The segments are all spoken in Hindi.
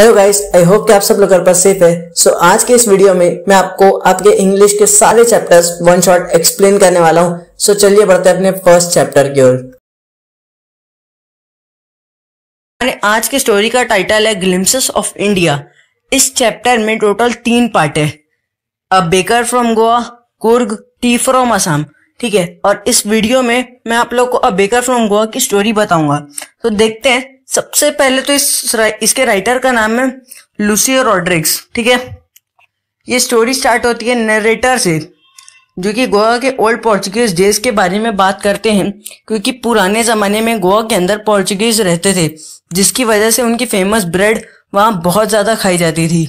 हेलो गाइस आई होप कि आप सब लोग घर पर सेफ है सो so, आज के इस वीडियो में मैं आपको आपके इंग्लिश के सारे चैप्टर्स वन शॉट एक्सप्लेन करने वाला हूँ सो so, चलिए बढ़ते हैं अपने फर्स्ट चैप्टर की ओर हमारे आज की स्टोरी का टाइटल है ग्लिम्सेस ऑफ इंडिया इस चैप्टर में टोटल तीन पार्ट है a baker from Goa Coorg tea from Assam ठीक है और इस वीडियो में मैं आप लोग को अ बेकर फ्रॉम गोवा की स्टोरी बताऊंगा तो देखते हैं सबसे पहले तो इस इसके राइटर का नाम है लूसी रॉड्रिक्स ठीक है ये स्टोरी स्टार्ट होती है नरेटर से जो कि गोवा के ओल्ड पोर्चुगीज डेज के बारे में बात करते हैं क्योंकि पुराने ज़माने में गोवा के अंदर पोर्चुगीज रहते थे जिसकी वजह से उनकी फेमस ब्रेड वहाँ बहुत ज़्यादा खाई जाती थी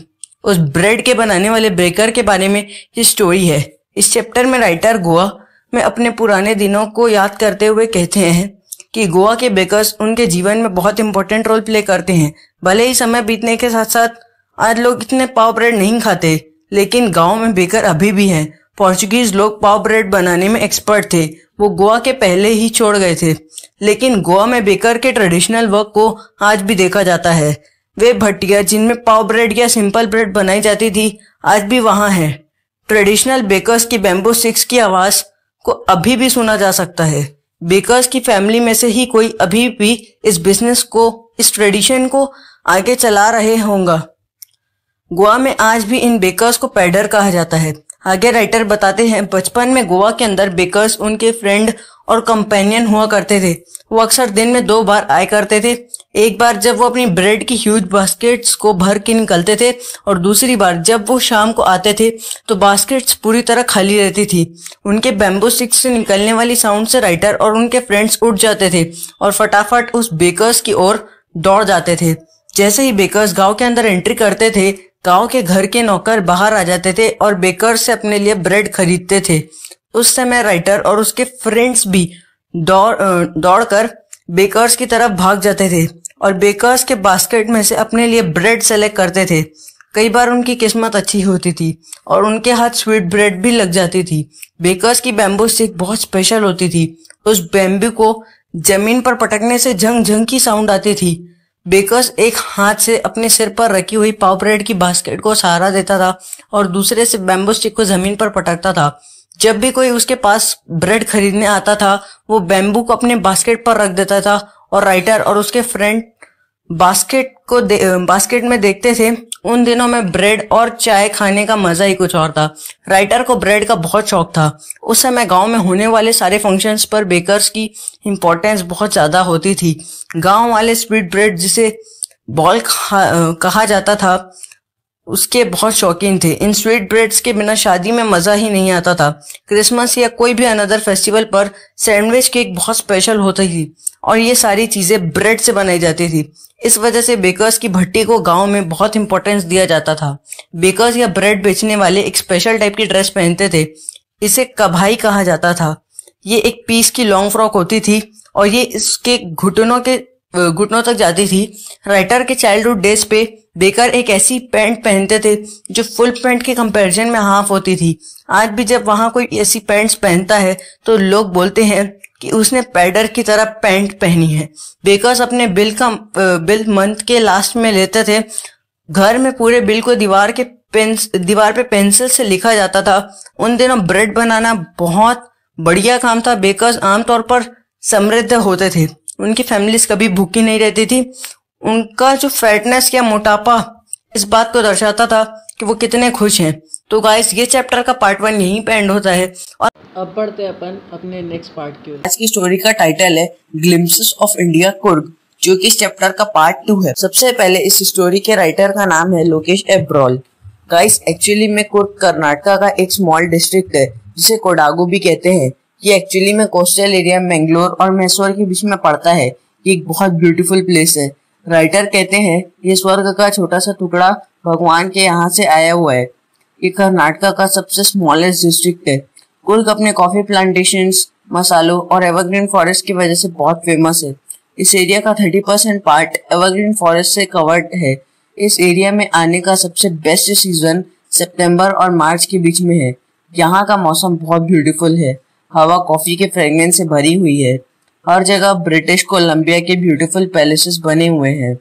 उस ब्रेड के बनाने वाले बेकर के बारे में ये स्टोरी है इस चैप्टर में राइटर गोवा में अपने पुराने दिनों को याद करते हुए कहते हैं कि गोवा के बेकर्स उनके जीवन में बहुत इंपॉर्टेंट रोल प्ले करते हैं भले ही समय बीतने के साथ साथ आज लोग इतने पाव ब्रेड नहीं खाते लेकिन गांव में बेकर अभी भी हैं पोर्चुगीज लोग पाव ब्रेड बनाने में एक्सपर्ट थे वो गोवा के पहले ही छोड़ गए थे लेकिन गोवा में बेकर के ट्रेडिशनल वर्क को आज भी देखा जाता है वे भट्टिया जिनमें पाव ब्रेड या सिंपल ब्रेड बनाई जाती थी आज भी वहाँ है ट्रेडिशनल बेकर्स की बेम्बू सिक्स की आवाज़ को अभी भी सुना जा सकता है बेकर्स की फैमिली में से ही कोई अभी भी इस बिजनेस को इस ट्रेडिशन को आगे चला रहे होंगे गोवा में आज भी इन बेकर्स को पैडर कहा जाता है आगे राइटर बताते हैं बचपन में गोवा के अंदर बेकर्स उनके फ्रेंड और कंपेनियन हुआ करते थे वो अक्सर दिन में दो बार आए करते थे एक बार जब वो अपनी ब्रेड की ह्यूज बास्केट्स को भर के निकलते थे और दूसरी बार जब वो शाम को आते थे तो बास्केट्स पूरी तरह खाली रहती थी उनके बेम्बू स्टिक्स से निकलने वाली साउंड से राइटर और उनके फ्रेंड्स उठ जाते थे और फटाफट उस बेकर्स की ओर दौड़ जाते थे जैसे ही बेकर्स गांव के अंदर एंट्री करते थे गांव के घर के नौकर बाहर आ जाते थे और बेकर से अपने लिए ब्रेड खरीदते थे उस समय राइटर और उसके फ्रेंड्स भी दौड़ दौड़कर बेकर्स की तरफ भाग जाते थे और बेकर्स के बास्केट में से अपने लिए ब्रेड सेलेक्ट करते थे कई बार उनकी किस्मत अच्छी होती थी और उनके हाथ स्वीट ब्रेड भी लग जाती थी बेकर्स की बैम्बू स्टिक बहुत स्पेशल होती थी उस बैम्बू को जमीन पर पटकने से झंग झंग की साउंड आती थी बेकर्स एक हाथ से अपने सिर पर रखी हुई पाव ब्रेड की बास्केट को सहारा देता था और दूसरे से बैम्बू स्टिक को जमीन पर पटकता था जब भी कोई उसके पास ब्रेड खरीदने आता था वो बैम्बू को अपने बास्केट पर रख देता था और राइटर और उसके फ्रेंड बास्केट को बास्केट में देखते थे उन दिनों में ब्रेड और चाय खाने का मजा ही कुछ और था राइटर को ब्रेड का बहुत शौक था उस समय गांव में होने वाले सारे फंक्शंस पर बेकर्स की इम्पोर्टेंस बहुत ज़्यादा होती थी गांव वाले स्पीड ब्रेड जिसे बॉल कहा जाता था उसके बहुत शौकीन थे इन स्वीट ब्रेड्स के बिना शादी में मज़ा ही नहीं आता था क्रिसमस या कोई भी अनदर फेस्टिवल पर सैंडविच केक बहुत स्पेशल होती थी और ये सारी चीज़ें ब्रेड से बनाई जाती थी इस वजह से बेकर्स की भट्टी को गांव में बहुत इंपॉर्टेंस दिया जाता था बेकर्स या ब्रेड बेचने वाले एक स्पेशल टाइप की ड्रेस पहनते थे इसे कभाई कहा जाता था ये एक पीस की लॉन्ग फ्रॉक होती थी और ये इसके घुटनों के घुटनों तक जाती थी राइटर के चाइल्डहुड डेज पे बेकर एक ऐसी पैंट पहनते थे जो फुल पैंट के कंपैरिजन में हाफ होती थी आज भी जब वहाँ कोई ऐसी पैंट्स पहनता है तो लोग बोलते हैं कि उसने पैडर की तरह पैंट पहनी है बेकर्स अपने बिल का बिल मंथ के लास्ट में लेते थे घर में पूरे बिल को दीवार के पेंस दीवार पे पेंसिल से लिखा जाता था उन दिनों ब्रेड बनाना बहुत बढ़िया काम था बेकर्स आमतौर पर समृद्ध होते थे उनकी फैमिलीज कभी भूखी नहीं रहती थी उनका जो फैटनेस या मोटापा इस बात को दर्शाता था कि वो कितने खुश हैं तो गाइस ये चैप्टर का पार्ट वन यहीं पे एंड होता है और अब बढ़ते अपन अपने नेक्स्ट पार्ट की आज की स्टोरी का टाइटल है ग्लिम्स ऑफ इंडिया कुर्ग जो कि इस चैप्टर का पार्ट टू है सबसे पहले इस स्टोरी के राइटर का नाम है लोकेश एब्रॉल गाइस एक्चुअली में कुर्ग कर्नाटका का एक स्मॉल डिस्ट्रिक्ट है जिसे कोडागो भी कहते हैं ये एक्चुअली में कोस्टल एरिया मैंगलोर और मैसोर के बीच में पड़ता है ये एक बहुत ब्यूटीफुल प्लेस है राइटर कहते हैं ये स्वर्ग का छोटा सा टुकड़ा भगवान के यहाँ से आया हुआ है ये कर्नाटका का सबसे स्मॉलेस्ट डिस्ट्रिक्ट है कुर्ग अपने कॉफी प्लांटेशन मसालों और एवरग्रीन फॉरेस्ट की वजह से बहुत फेमस है इस एरिया का thirty percent part evergreen forest से कवर्ड है इस एरिया में आने का सबसे बेस्ट सीजन सितंबर और मार्च के बीच में है यहाँ का मौसम बहुत ब्यूटीफुल है हवा कॉफी के फ्रेगनेंस से भरी हुई है हर जगह ब्रिटिश कोलंबिया के ब्यूटीफुल पैलेसेस बने हुए हैं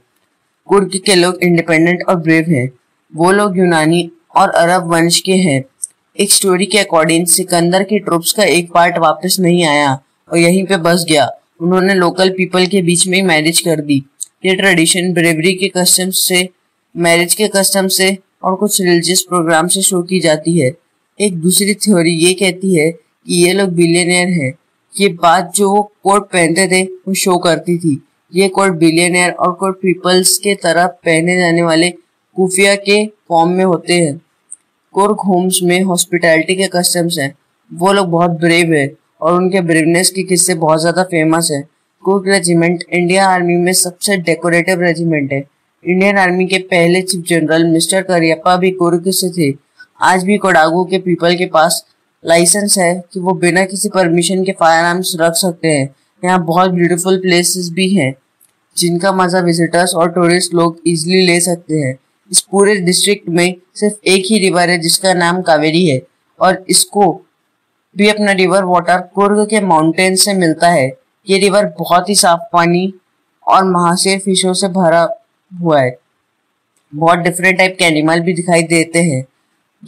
कुर्क के लोग इंडिपेंडेंट और ब्रेव हैं वो लोग यूनानी और अरब वंश के हैं एक स्टोरी के अकॉर्डिंग सिकंदर के ट्रुप्स का एक पार्ट वापस नहीं आया और यहीं पे बस गया उन्होंने लोकल पीपल के बीच में ही मैरिज कर दी ये ट्रेडिशन ब्रेवरी के कस्टम से मैरिज के कस्टम से और कुछ रिलीजियस प्रोग्राम से शो की जाती है एक दूसरी थ्योरी ये कहती है कि ये लोग बिलियनियर है ये बात जो वो कोट पहनते थे वो शो करती थी ये कोट बिलियनियर और कोट पीपल्स के तरह पहने जाने वाले खुफिया के फॉर्म में होते हैं कोर्क होम्स में हॉस्पिटैलिटी के कस्टम्स हैं वो लोग बहुत ब्रेव है और उनके ब्रेवनेस के किस्से बहुत ज़्यादा फेमस है कुर्क रेजिमेंट इंडिया आर्मी में सबसे डेकोरेटिव रेजिमेंट है इंडियन आर्मी के पहले चीफ जनरल मिस्टर करियप्पा भी कुर्क से थे आज भी कोडागो के पीपल के पास लाइसेंस है कि वो बिना किसी परमिशन के फायर आर्म्स रख सकते हैं यहाँ बहुत ब्यूटीफुल प्लेसेस भी हैं जिनका मज़ा विजिटर्स और टूरिस्ट लोग इजीली ले सकते हैं इस पूरे डिस्ट्रिक्ट में सिर्फ एक ही रिवर है जिसका नाम कावेरी है और इसको भी अपना रिवर वाटर कुर्ग के माउंटेन से मिलता है ये रिवर बहुत ही साफ पानी और महाशय फिशों से भरा हुआ है बहुत डिफरेंट टाइप के एनिमल भी दिखाई देते हैं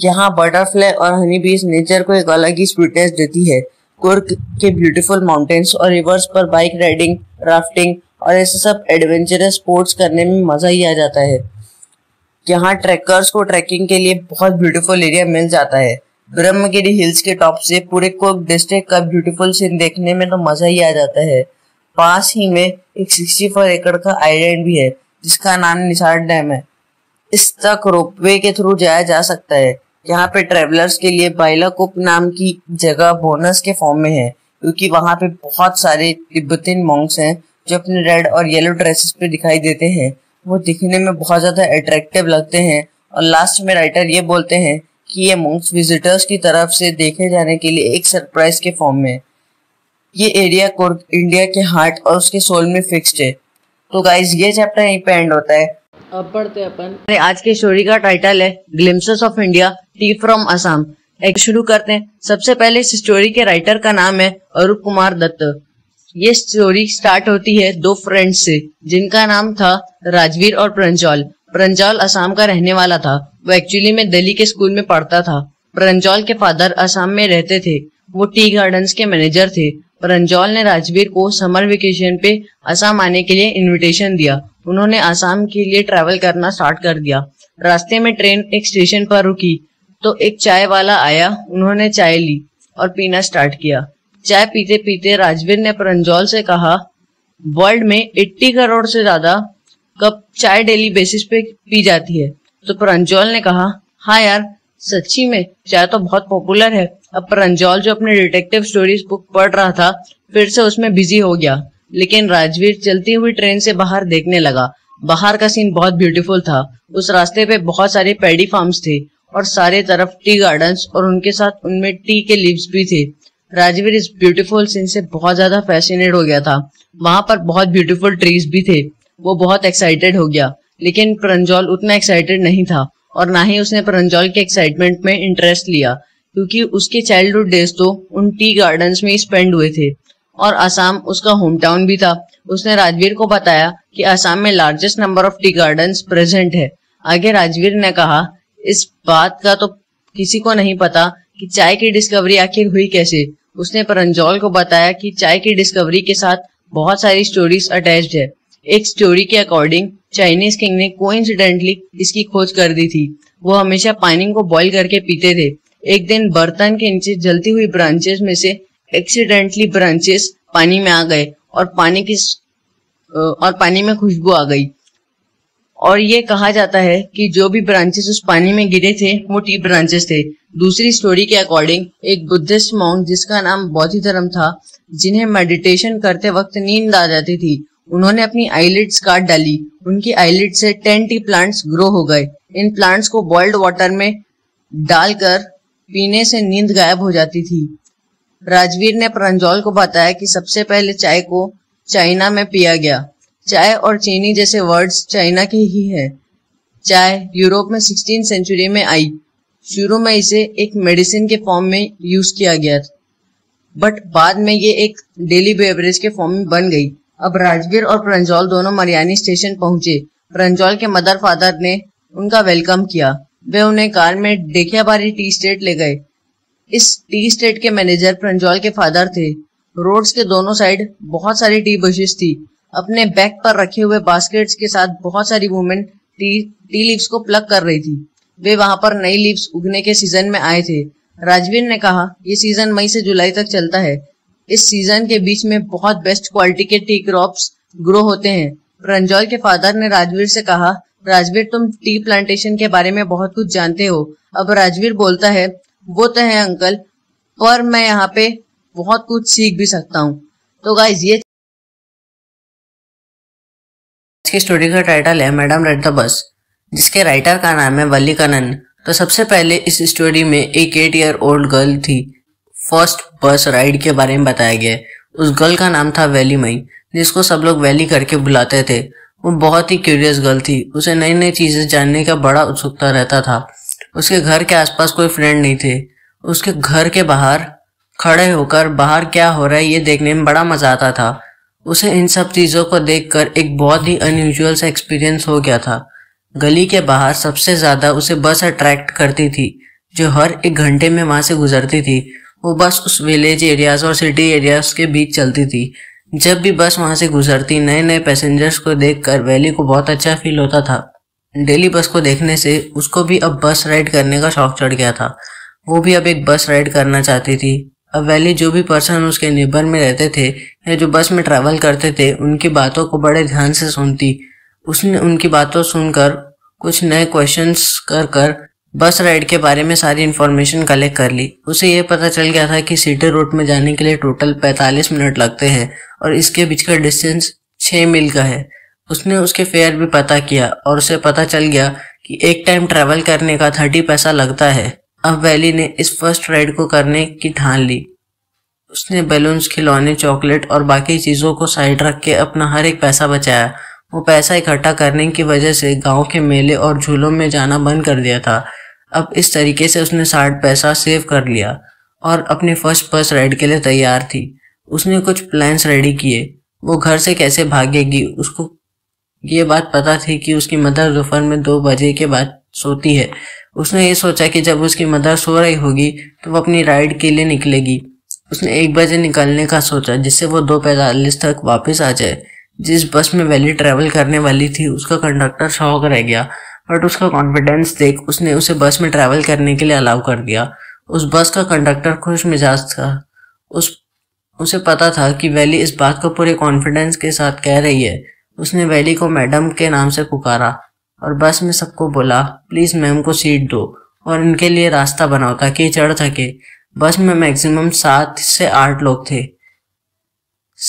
यहाँ बटरफ्लाई और हनी बीच नेचर को एक अलग ही स्वीटनेस देती है कुर्क के ब्यूटीफुल माउंटेन्स और रिवर्स पर बाइक राइडिंग राफ्टिंग और ऐसे सब एडवेंचरस स्पोर्ट्स करने में मज़ा ही आ जाता है यहाँ ट्रैकर्स को ट्रैकिंग के लिए बहुत ब्यूटीफुल एरिया मिल जाता है ब्रह्मगिरी हिल्स के टॉप से पूरे कुर्क डिस्ट्रिक्ट का ब्यूटीफुल सीन देखने में तो मज़ा ही आ जाता है पास ही में एक फोर एकड़ का आइलैंड भी है जिसका नाम निसार डैम है इस तक रोपवे के थ्रू जाया जा सकता है यहाँ पे ट्रेवलर्स के लिए बाइलाकुप नाम की जगह बोनस के फॉर्म में है क्योंकि वहाँ पे बहुत सारे तिब्बतीन मॉन्क्स हैं जो अपने रेड और येलो ड्रेसेस पे दिखाई देते हैं वो दिखने में बहुत ज़्यादा अट्रैक्टिव लगते हैं और लास्ट में राइटर ये बोलते हैं कि ये मॉन्क्स विजिटर्स की तरफ से देखे जाने के लिए एक सरप्राइज के फॉर्म में ये एरिया कोड इंडिया के हार्ट और उसके सोल में फिक्स्ड है तो गाइज ये चैप्टर यहीं पे एंड होता है अब पढ़ते अपन आज के स्टोरी का टाइटल है glimpses of India tea from Assam एक शुरू करते हैं सबसे पहले इस स्टोरी के राइटर का नाम है अरूप कुमार दत्त ये स्टोरी स्टार्ट होती है दो फ्रेंड्स से जिनका नाम था राजवीर और प्रंजौल प्रंजौल असम का रहने वाला था वो एक्चुअली में दिल्ली के स्कूल में पढ़ता था प्रंजौल के फादर असम में रहते थे वो टी गार्डन्स के मैनेजर थे प्रंजौल ने राजवीर को समर वेकेशन पे असम आने के लिए इनविटेशन दिया उन्होंने आसाम के लिए ट्रैवल करना स्टार्ट कर दिया रास्ते में ट्रेन एक स्टेशन पर रुकी तो एक चाय वाला आया उन्होंने चाय ली और पीना स्टार्ट किया चाय पीते पीते राजवीर ने प्रंजौल से कहा वर्ल्ड में 80 करोड़ से ज्यादा कप चाय डेली बेसिस पे पी जाती है तो प्रंजौल ने कहा हाँ यार सच्ची में चाय तो बहुत पॉपुलर है अब परंजौल जो अपने डिटेक्टिव स्टोरीज बुक पढ़ रहा था फिर से उसमें बिजी हो गया लेकिन राजवीर चलती हुई ट्रेन से बाहर देखने लगा बाहर का सीन बहुत ब्यूटीफुल था उस रास्ते पे बहुत सारे पेडी फार्म्स थे और सारे तरफ टी गार्डन्स और उनके साथ उनमें टी के लीव्स भी थे राजवीर इस ब्यूटीफुल सीन से बहुत ज्यादा फैसिनेट हो गया था वहां पर बहुत ब्यूटीफुल ट्रीज भी थे वो बहुत एक्साइटेड हो गया लेकिन प्रंजौल उतना एक्साइटेड नहीं था और ना ही उसने प्रंजौल के एक्साइटमेंट में इंटरेस्ट लिया क्योंकि उसके चाइल्डहुड डेज तो उन टी गार्डन्स में ही स्पेंड हुए थे और आसाम उसका होम टाउन भी था उसने राजवीर को बताया कि आसाम में largest number of tea garden present है आगे राजवीर ने कहा इस बात का तो किसी को नहीं पता कि चाय की डिस्कवरी आखिर हुई कैसे उसने परंजौल को बताया कि चाय की डिस्कवरी के साथ बहुत सारी स्टोरीज अटैच है एक स्टोरी के अकॉर्डिंग चाइनीज किंग ने को इसकी खोज कर दी थी वो हमेशा पानी को बॉईल करके पीते थे एक दिन बर्तन के नीचे जलती हुई ब्रांचेस में से एक्सीडेंटली ब्रांचेस पानी में आ गए और पानी की और पानी में खुशबू आ गई और ये कहा जाता है कि जो भी ब्रांचेस उस पानी में गिरे थे वो टी ब्रांचेस थे दूसरी स्टोरी के अकॉर्डिंग एक बुद्धिस्ट मॉन्ग जिसका नाम बौद्ध धर्म था जिन्हें मेडिटेशन करते वक्त नींद आ जाती थी उन्होंने अपनी आईलिड्स काट डाली उनकी आईलिड से टेन टी प्लांट्स ग्रो हो गए इन प्लांट्स को बॉइल्ड वाटर में डालकर पीने से नींद गायब हो जाती थी राजवीर ने प्रंजौल को बताया कि सबसे पहले चाय को चाइना में पिया गया चाय और चीनी जैसे वर्ड्स चाइना के ही है चाय यूरोप में सिक्सटीन सेंचुरी में आई शुरू में इसे एक मेडिसिन के फॉर्म में यूज किया गया बट बाद में ये एक डेली बेवरेज के फॉर्म में बन गई अब राजवीर और प्रंजौल दोनों मरियानी स्टेशन पहुंचे प्रंजौल के मदर फादर ने उनका वेलकम किया वे उन्हें कार में बारी टी स्टेट ले गए इस टी स्टेट के मैनेजर प्रंजॉल के फादर थे रोड्स के दोनों साइड बहुत सारी टी बशेस थी अपने बैक पर रखे हुए बास्केट्स के साथ बहुत सारी वुमेन टी टी लीव्स को प्लग कर रही थी वे वहां पर नई लीव्स उगने के सीजन में आए थे राजवीर ने कहा ये सीजन मई से जुलाई तक चलता है इस सीजन के बीच में बहुत बेस्ट क्वालिटी के टी क्रॉप्स ग्रो होते हैं प्रंजॉल के फादर ने राजवीर से कहा राजवीर तुम टी प्लांटेशन के बारे में बहुत कुछ जानते हो अब राजवीर बोलता है वो तो है अंकल पर मैं यहाँ पे बहुत कुछ सीख भी सकता हूँ तो गाइज ये स्टोरी का टाइटल है मैडम रेड द बस जिसके राइटर का नाम है वल्ली कनन तो सबसे पहले इस स्टोरी में एक एट ईयर ओल्ड गर्ल थी फर्स्ट बस राइड के बारे में बताया गया उस गर्ल का नाम था वैली मई जिसको सब लोग वैली करके बुलाते थे वो बहुत ही क्यूरियस गर्ल थी उसे नई नई चीज़ें जानने का बड़ा उत्सुकता रहता था उसके घर के आसपास कोई फ्रेंड नहीं थे उसके घर के बाहर खड़े होकर बाहर क्या हो रहा है ये देखने में बड़ा मज़ा आता था उसे इन सब चीज़ों को देखकर एक बहुत ही अनयूजल सा एक्सपीरियंस हो गया था गली के बाहर सबसे ज़्यादा उसे बस अट्रैक्ट करती थी जो हर एक घंटे में वहाँ से गुजरती थी वो बस उस विलेज एरियाज़ और सिटी एरियाज़ के बीच चलती थी जब भी बस वहाँ से गुजरती नए नए पैसेंजर्स को देखकर वैली को बहुत अच्छा फील होता था डेली बस को देखने से उसको भी अब बस राइड करने का शौक चढ़ गया था वो भी अब एक बस राइड करना चाहती थी अब वैली जो भी पर्सन उसके नेबर में रहते थे या जो बस में ट्रैवल करते थे उनकी बातों को बड़े ध्यान से सुनती उसने उनकी बातों सुनकर कुछ नए क्वेश्चंस कर कर बस राइड के बारे में सारी इन्फॉर्मेशन कलेक्ट कर ली उसे यह पता चल गया था कि सिटी रोड में जाने के लिए टोटल 45 मिनट लगते हैं और इसके बीच का डिस्टेंस 6 मील का है उसने उसके फेयर भी पता किया और उसे पता चल गया कि एक टाइम ट्रैवल करने का थर्टी पैसा लगता है अब वैली ने इस फर्स्ट राइड को करने की ठान ली उसने बैलून्स खिलौने चॉकलेट और बाकी चीज़ों को साइड रख के अपना हर एक पैसा बचाया वो पैसा इकट्ठा करने की वजह से गांव के मेले और झूलों में जाना बंद कर दिया था अब इस तरीके से उसने साठ पैसा सेव कर लिया और अपनी फर्स्ट बस राइड के लिए तैयार थी उसने कुछ प्लान्स रेडी किए वो घर से कैसे भागेगी उसको ये बात पता थी कि उसकी मदर दोपहर में दो बजे के बाद सोती है उसने ये सोचा कि जब उसकी मदर सो रही होगी तो वो अपनी राइड के लिए निकलेगी उसने एक बजे निकलने का सोचा जिससे वो दो पैंतालीस तक वापस आ जाए जिस बस में वैली ट्रैवल करने वाली थी उसका कंडक्टर शौक रह गया बट उसका कॉन्फिडेंस देख उसने उसे बस में ट्रैवल करने के लिए अलाउ कर दिया उस बस का कंडक्टर खुश मिजाज था उस उसे पता था कि वैली इस बात को पूरे कॉन्फिडेंस के साथ कह रही है उसने वैली को मैडम के नाम से पुकारा और बस में सबको बोला प्लीज़ मैम को सीट दो और इनके लिए रास्ता बनाओ ताकि चढ़ सके बस में मैक्सिमम सात से आठ लोग थे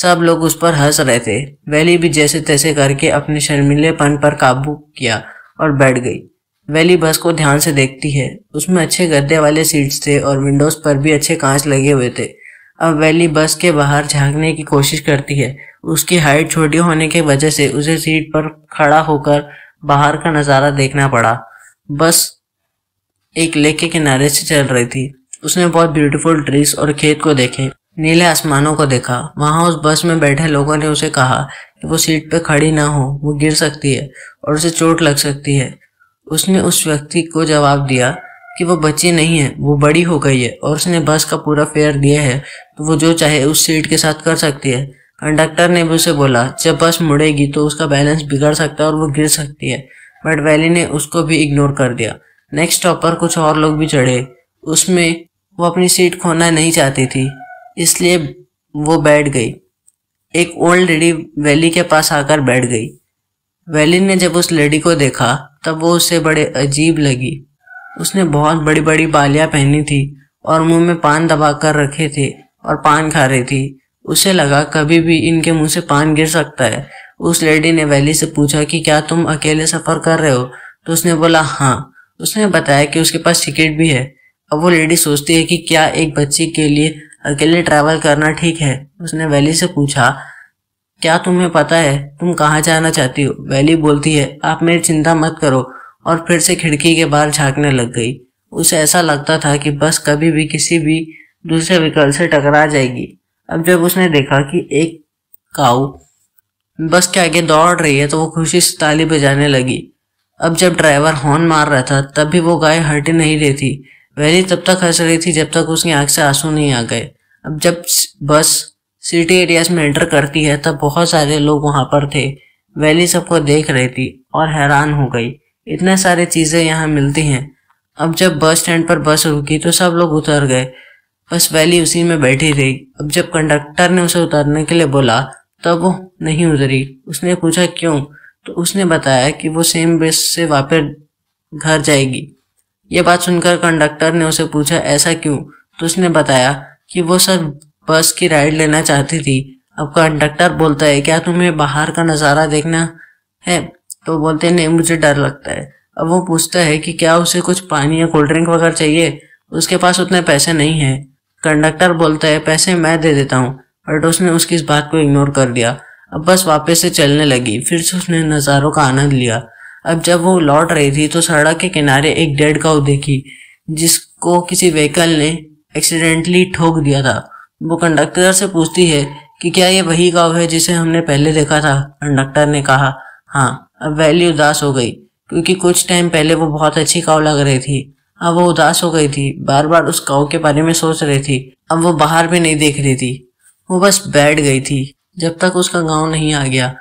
सब लोग उस पर हंस रहे थे वैली भी जैसे तैसे करके अपने शर्मिलेपन पर काबू किया और बैठ गई वैली बस को ध्यान से देखती है उसमें अच्छे गद्दे वाले सीट्स थे और विंडोज पर भी अच्छे कांच लगे हुए थे अब वैली बस के बाहर झांकने की कोशिश करती है उसकी हाइट छोटी होने के वजह से उसे सीट पर खड़ा होकर बाहर का नज़ारा देखना पड़ा बस एक लेक के किनारे से चल रही थी उसने बहुत ब्यूटीफुल ट्रीज और खेत को देखे नीले आसमानों को देखा वहां उस बस में बैठे लोगों ने उसे कहा कि वो सीट पर खड़ी ना हो वो गिर सकती है और उसे चोट लग सकती है उसने उस व्यक्ति को जवाब दिया कि वो बच्ची नहीं है वो बड़ी हो गई है और उसने बस का पूरा फेयर दिया है तो वो जो चाहे उस सीट के साथ कर सकती है कंडक्टर ने भी उसे बोला जब बस मुड़ेगी तो उसका बैलेंस बिगड़ सकता है और वो गिर सकती है बट वैली ने उसको भी इग्नोर कर दिया नेक्स्ट स्टॉप पर कुछ और लोग भी चढ़े उसमें वो अपनी सीट खोना नहीं चाहती थी इसलिए वो बैठ गई एक ओल्ड लेडी वैली के पास आकर बैठ गई वैली ने जब उस लेडी को देखा तब वो उससे बड़े अजीब लगी उसने बहुत बड़ी बड़ी बालियां पहनी थी और मुंह में पान दबा कर रखे थे और पान खा रही थी उसे लगा कभी भी इनके मुंह से पान गिर सकता है उस लेडी ने वैली से पूछा कि क्या तुम अकेले सफर कर रहे हो तो उसने बोला हाँ उसने बताया कि उसके पास टिकट भी है अब वो लेडी सोचती है कि क्या एक बच्ची के लिए अकेले ट्रैवल करना ठीक है उसने वैली से पूछा क्या तुम्हें पता है तुम कहाँ जाना चाहती हो वैली बोलती है आप मेरी चिंता मत करो और फिर से खिड़की के बाहर झांकने लग गई उसे ऐसा लगता था कि बस कभी भी किसी भी दूसरे व्हीकल से टकरा जाएगी अब जब उसने देखा कि एक काऊ बस के आगे दौड़ रही है तो वो खुशी से ताली बजाने लगी अब जब ड्राइवर हॉर्न मार रहा था तब भी वो गाय हटी नहीं रही थी वैली तब तक हंस रही थी जब तक उसकी आंख से आंसू नहीं आ गए अब जब बस सिटी एरियाज में एंटर करती है तब बहुत सारे लोग वहां पर थे वैली सबको देख रही थी और हैरान हो गई इतने सारे चीज़ें यहाँ मिलती हैं अब जब बस स्टैंड पर बस रुकी तो सब लोग उतर गए बस वैली उसी में बैठी रही अब जब कंडक्टर ने उसे उतारने के लिए बोला तब वो नहीं उतरी उसने पूछा क्यों तो उसने बताया कि वो सेम बस से वापस घर जाएगी ये बात सुनकर कंडक्टर ने उसे पूछा ऐसा क्यों तो उसने बताया कि वो सर बस की राइड लेना चाहती थी अब कंडक्टर बोलता है क्या तुम्हें बाहर का नज़ारा देखना है तो बोलते नहीं मुझे डर लगता है अब वो पूछता है कि क्या उसे कुछ पानी या कोल्ड ड्रिंक वगैरह चाहिए उसके पास उतने पैसे नहीं है कंडक्टर बोलता है पैसे मैं दे देता हूँ बट उसने उसकी इस बात को इग्नोर कर दिया अब बस वापस से चलने लगी फिर से उसने नज़ारों का आनंद लिया अब जब वो लौट रही थी तो सड़क के किनारे एक डेड काउ देखी जिसको किसी व्हीकल ने एक्सीडेंटली ठोक दिया था वो कंडक्टर से पूछती है कि क्या ये वही गाँव है जिसे हमने पहले देखा था कंडक्टर ने कहा हाँ अब वैली उदास हो गई क्योंकि कुछ टाइम पहले वो बहुत अच्छी काव लग रही थी अब वो उदास हो गई थी बार बार उस काव के बारे में सोच रही थी अब वो बाहर भी नहीं देख रही थी वो बस बैठ गई थी जब तक उसका गाँव नहीं आ गया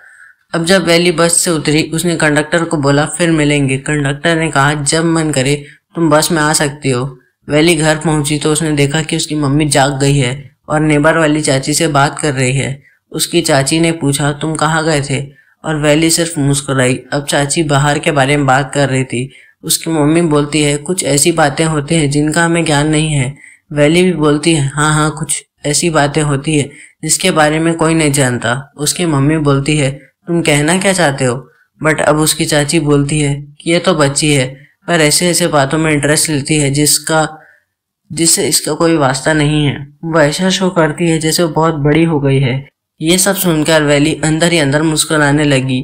अब जब वैली बस से उतरी उसने कंडक्टर को बोला फिर मिलेंगे कंडक्टर ने कहा जब मन करे तुम बस में आ सकती हो वैली घर पहुंची तो उसने देखा कि उसकी मम्मी जाग गई है और नेबर वाली चाची से बात कर रही है उसकी चाची ने पूछा तुम कहाँ गए थे और वैली सिर्फ मुस्कुराई अब चाची बाहर के बारे में बात कर रही थी उसकी मम्मी बोलती है कुछ ऐसी बातें होती हैं जिनका हमें ज्ञान नहीं है वैली भी बोलती है हाँ हाँ कुछ ऐसी बातें होती है जिसके बारे में कोई नहीं जानता उसकी मम्मी बोलती है तुम कहना क्या चाहते हो बट अब उसकी चाची बोलती है कि ये तो बच्ची है पर ऐसे ऐसे बातों में इंटरेस्ट लेती है जिसका जिससे इसका कोई वास्ता नहीं है वो ऐसा शो करती है जैसे वो बहुत बड़ी हो गई है ये सब सुनकर वैली अंदर ही अंदर मुस्कुराने लगी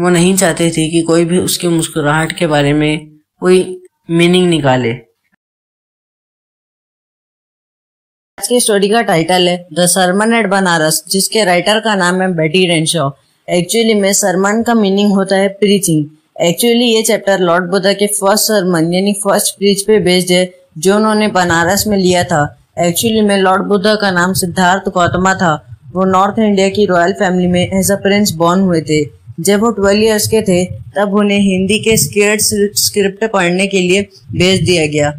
वो नहीं चाहती थी कि कोई भी उसकी मुस्कुराहट के बारे में कोई मीनिंग निकाले आज की स्टोरी का टाइटल है द सरमन एट बनारस जिसके राइटर का नाम है बेटी रेनशॉ एक्चुअली में सरमन का मीनिंग होता है प्रीचिंग एक्चुअली ये चैप्टर लॉर्ड बुद्धा के फर्स्ट सरमन यानी फर्स्ट प्रीच पे बेस्ड है जो उन्होंने बनारस में लिया था एक्चुअली में लॉर्ड बुद्धा का नाम सिद्धार्थ गौतमा था वो नॉर्थ इंडिया की रॉयल फैमिली में एज अ प्रिंस बॉर्न हुए थे जब वो ट्वेल्व ईयर्स के थे तब उन्हें हिंदी के स्केट स्क्रिप्ट पढ़ने के लिए भेज दिया गया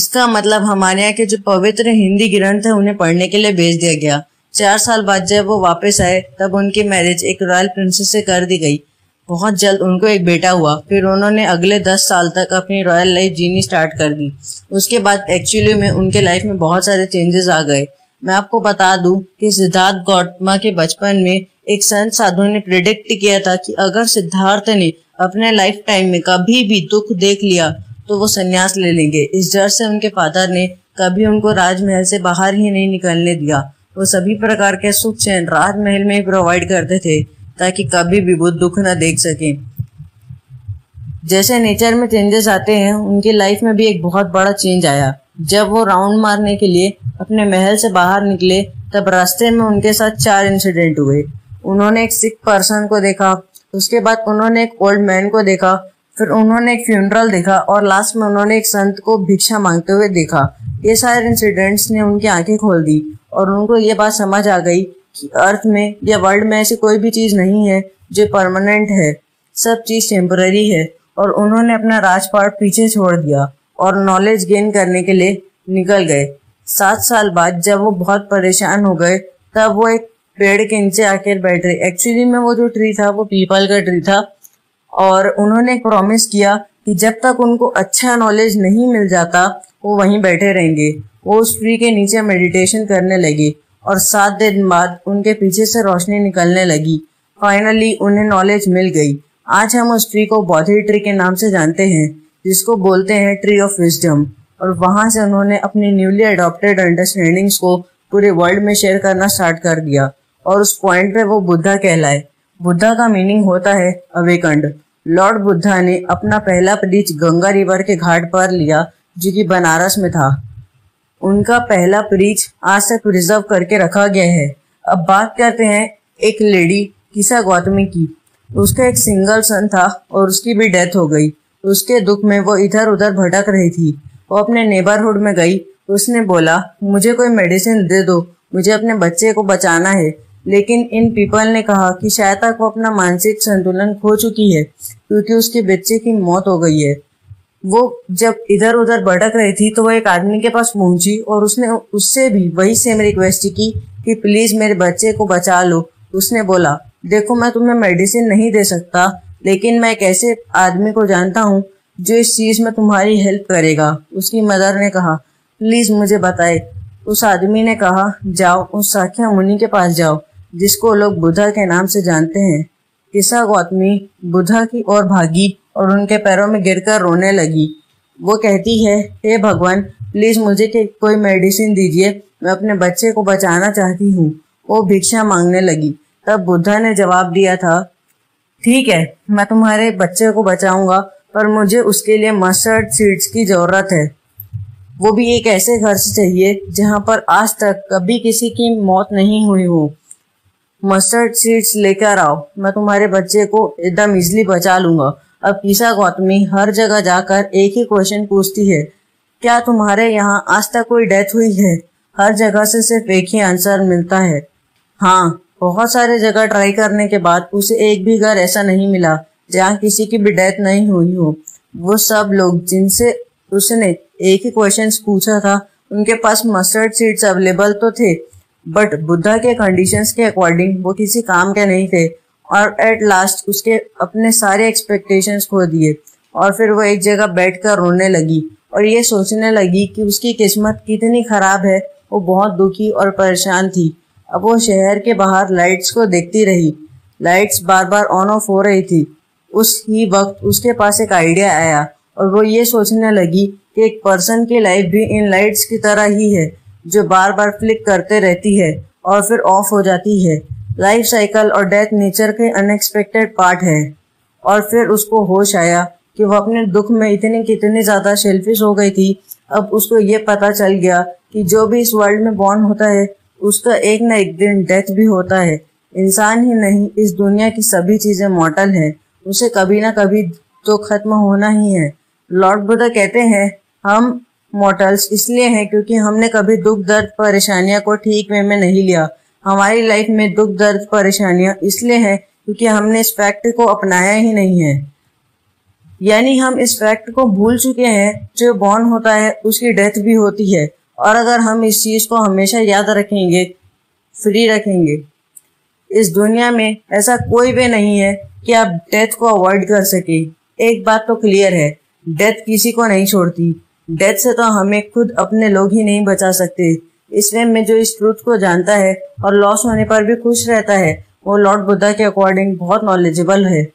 इसका मतलब हमारे यहाँ के जो पवित्र हिंदी ग्रंथ है उन्हें पढ़ने के लिए भेज दिया गया चार साल बाद जब वो वापस आए तब उनकी मैरिज एक रॉयल प्रिंसेस से कर दी गई बहुत जल्द उनको एक बेटा हुआ फिर उन्होंने अगले दस साल तक अपनी रॉयल लाइफ जीनी स्टार्ट कर दी उसके बाद एक्चुअली में उनके लाइफ में बहुत सारे चेंजेस आ गए मैं आपको बता दूं कि सिद्धार्थ गौतमा के बचपन में एक संत साधु ने प्रिडिक्ट किया था कि अगर सिद्धार्थ ने अपने लाइफ टाइम में कभी भी दुख देख लिया तो वो संन्यास ले लेंगे इस डर से उनके फादर ने कभी उनको राजमहल से बाहर ही नहीं निकलने दिया वो सभी प्रकार के सुख चैन राजमहल में प्रोवाइड करते थे ताकि कभी भी वो दुख न देख सकें जैसे नेचर में चेंजेस आते हैं उनकी लाइफ में भी एक बहुत बड़ा चेंज आया जब वो राउंड मारने के लिए अपने महल से बाहर निकले तब रास्ते में उनके साथ चार इंसिडेंट हुए उन्होंने एक सिख पर्सन को देखा उसके बाद उन्होंने एक ओल्ड मैन को देखा फिर उन्होंने एक फ्यूनरल देखा और लास्ट में उन्होंने एक संत को भिक्षा मांगते हुए देखा ये सारे इंसिडेंट्स ने उनकी आंखें खोल दी और उनको ये बात समझ आ गई कि अर्थ में या वर्ल्ड में ऐसी कोई भी चीज़ नहीं है जो परमानेंट है सब चीज़ टेम्पररी है और उन्होंने अपना राजपाट पीछे छोड़ दिया और नॉलेज गेन करने के लिए निकल गए सात साल बाद जब वो बहुत परेशान हो गए तब वो एक पेड़ के नीचे आकर बैठ रहे एक्चुअली में वो जो ट्री था वो पीपल का ट्री था और उन्होंने प्रॉमिस किया कि जब तक उनको अच्छा नॉलेज नहीं मिल जाता वो वहीं बैठे रहेंगे वो उस ट्री के नीचे मेडिटेशन करने लगे और सात दिन बाद उनके पीछे से रोशनी निकलने लगी फाइनली उन्हें नॉलेज मिल गई आज हम उस ट्री को बौद्धि ट्री के नाम से जानते हैं जिसको बोलते हैं ट्री ऑफ विजडम और वहां से उन्होंने अपनी न्यूली अडॉप्टेड अंडरस्टैंडिंग्स को पूरे वर्ल्ड में शेयर करना स्टार्ट कर दिया और उस पॉइंट पे वो बुद्धा कहलाए बुद्धा का मीनिंग होता है अवेकंड लॉर्ड बुद्धा ने अपना पहला प्रीच गंगा रिवर के घाट पर लिया जो कि बनारस में था उनका पहला प्रीच आज तक रिजर्व करके रखा गया है अब बात करते हैं एक लेडी किसा गौतमी की उसका एक सिंगल सन था और उसकी भी डेथ हो गई उसके दुख में वो इधर उधर भटक रही थी वो अपने नेबरहुड में गई उसने बोला मुझे कोई मेडिसिन दे दो मुझे अपने बच्चे को बचाना है लेकिन इन पीपल ने कहा कि शायद तक वो अपना मानसिक संतुलन खो चुकी है क्योंकि उसके बच्चे की मौत हो गई है वो जब इधर उधर भटक रही थी तो वह एक आदमी के पास पहुंची और उसने उससे भी वही सेम रिक्वेस्ट की कि प्लीज़ मेरे बच्चे को बचा लो उसने बोला देखो मैं तुम्हें मेडिसिन नहीं दे सकता लेकिन मैं एक ऐसे आदमी को जानता हूँ जो इस चीज़ में तुम्हारी हेल्प करेगा उसकी मदर ने कहा प्लीज़ मुझे बताए उस आदमी ने कहा जाओ उस साखिया मुनि के पास जाओ जिसको लोग बुधा के नाम से जानते हैं किसा गौतमी बुधा की ओर भागी और उनके पैरों में गिरकर रोने लगी वो कहती है हे भगवान प्लीज़ मुझे कोई मेडिसिन दीजिए मैं अपने बच्चे को बचाना चाहती हूँ वो भिक्षा मांगने लगी तब बुद्धा ने जवाब दिया था ठीक है मैं तुम्हारे बच्चे को बचाऊंगा पर मुझे उसके लिए मस्टर्ड सीड्स की जरूरत है वो भी एक ऐसे घर से चाहिए जहां पर आज तक कभी किसी की मौत नहीं हुई हो मस्टर्ड सीड्स लेकर आओ मैं तुम्हारे बच्चे को एकदम इजली बचा लूंगा अब कीसा गौतमी हर जगह जाकर एक ही क्वेश्चन पूछती है क्या तुम्हारे यहाँ आज तक कोई डेथ हुई है हर जगह से सिर्फ एक ही आंसर मिलता है हाँ बहुत सारे जगह ट्राई करने के बाद उसे एक भी घर ऐसा नहीं मिला जहाँ किसी की भी डेथ नहीं हुई हो वो सब लोग जिनसे उसने एक ही क्वेश्चन पूछा था उनके पास मस्टर्ड सीड्स अवेलेबल तो थे बट बुद्धा के कंडीशन के अकॉर्डिंग वो किसी काम के नहीं थे और एट लास्ट उसके अपने सारे एक्सपेक्टेशन खो दिए और फिर वो एक जगह बैठ कर रोने लगी और ये सोचने लगी कि उसकी किस्मत कितनी खराब है वो बहुत दुखी और परेशान थी अब वो शहर के बाहर लाइट्स को देखती रही लाइट्स बार बार ऑन ऑफ हो रही थी उस ही वक्त उसके पास एक आइडिया आया और वो ये सोचने लगी कि एक पर्सन की लाइफ भी इन लाइट्स की तरह ही है जो बार बार फ्लिक करते रहती है और फिर ऑफ हो जाती है लाइफ साइकिल और डेथ नेचर के अनएक्सपेक्टेड पार्ट है और फिर उसको होश आया कि वह अपने दुख में इतनी कितनी ज़्यादा सेल्फिश हो गई थी अब उसको ये पता चल गया कि जो भी इस वर्ल्ड में बॉर्न होता है उसका तो एक न एक दिन डेथ भी होता है इंसान ही नहीं इस दुनिया की सभी चीजें मॉटल हैं उसे कभी ना कभी तो खत्म होना ही है लॉर्ड बुद्धा कहते हैं हम मॉटल्स इसलिए हैं क्योंकि हमने कभी दुख दर्द परेशानियां को ठीक वे में नहीं लिया हमारी लाइफ में दुख दर्द परेशानियां इसलिए हैं क्योंकि हमने इस फैक्ट को अपनाया ही नहीं है यानी हम इस फैक्ट को भूल चुके हैं जो बॉर्न होता है उसकी डेथ भी होती है और अगर हम इस चीज़ को हमेशा याद रखेंगे फ्री रखेंगे इस दुनिया में ऐसा कोई भी नहीं है कि आप डेथ को अवॉइड कर सके एक बात तो क्लियर है डेथ किसी को नहीं छोड़ती डेथ से तो हमें खुद अपने लोग ही नहीं बचा सकते इसलिए मैं जो इस ट्रूथ को जानता है और लॉस होने पर भी खुश रहता है वो लॉर्ड बुद्धा के अकॉर्डिंग बहुत नॉलेजेबल है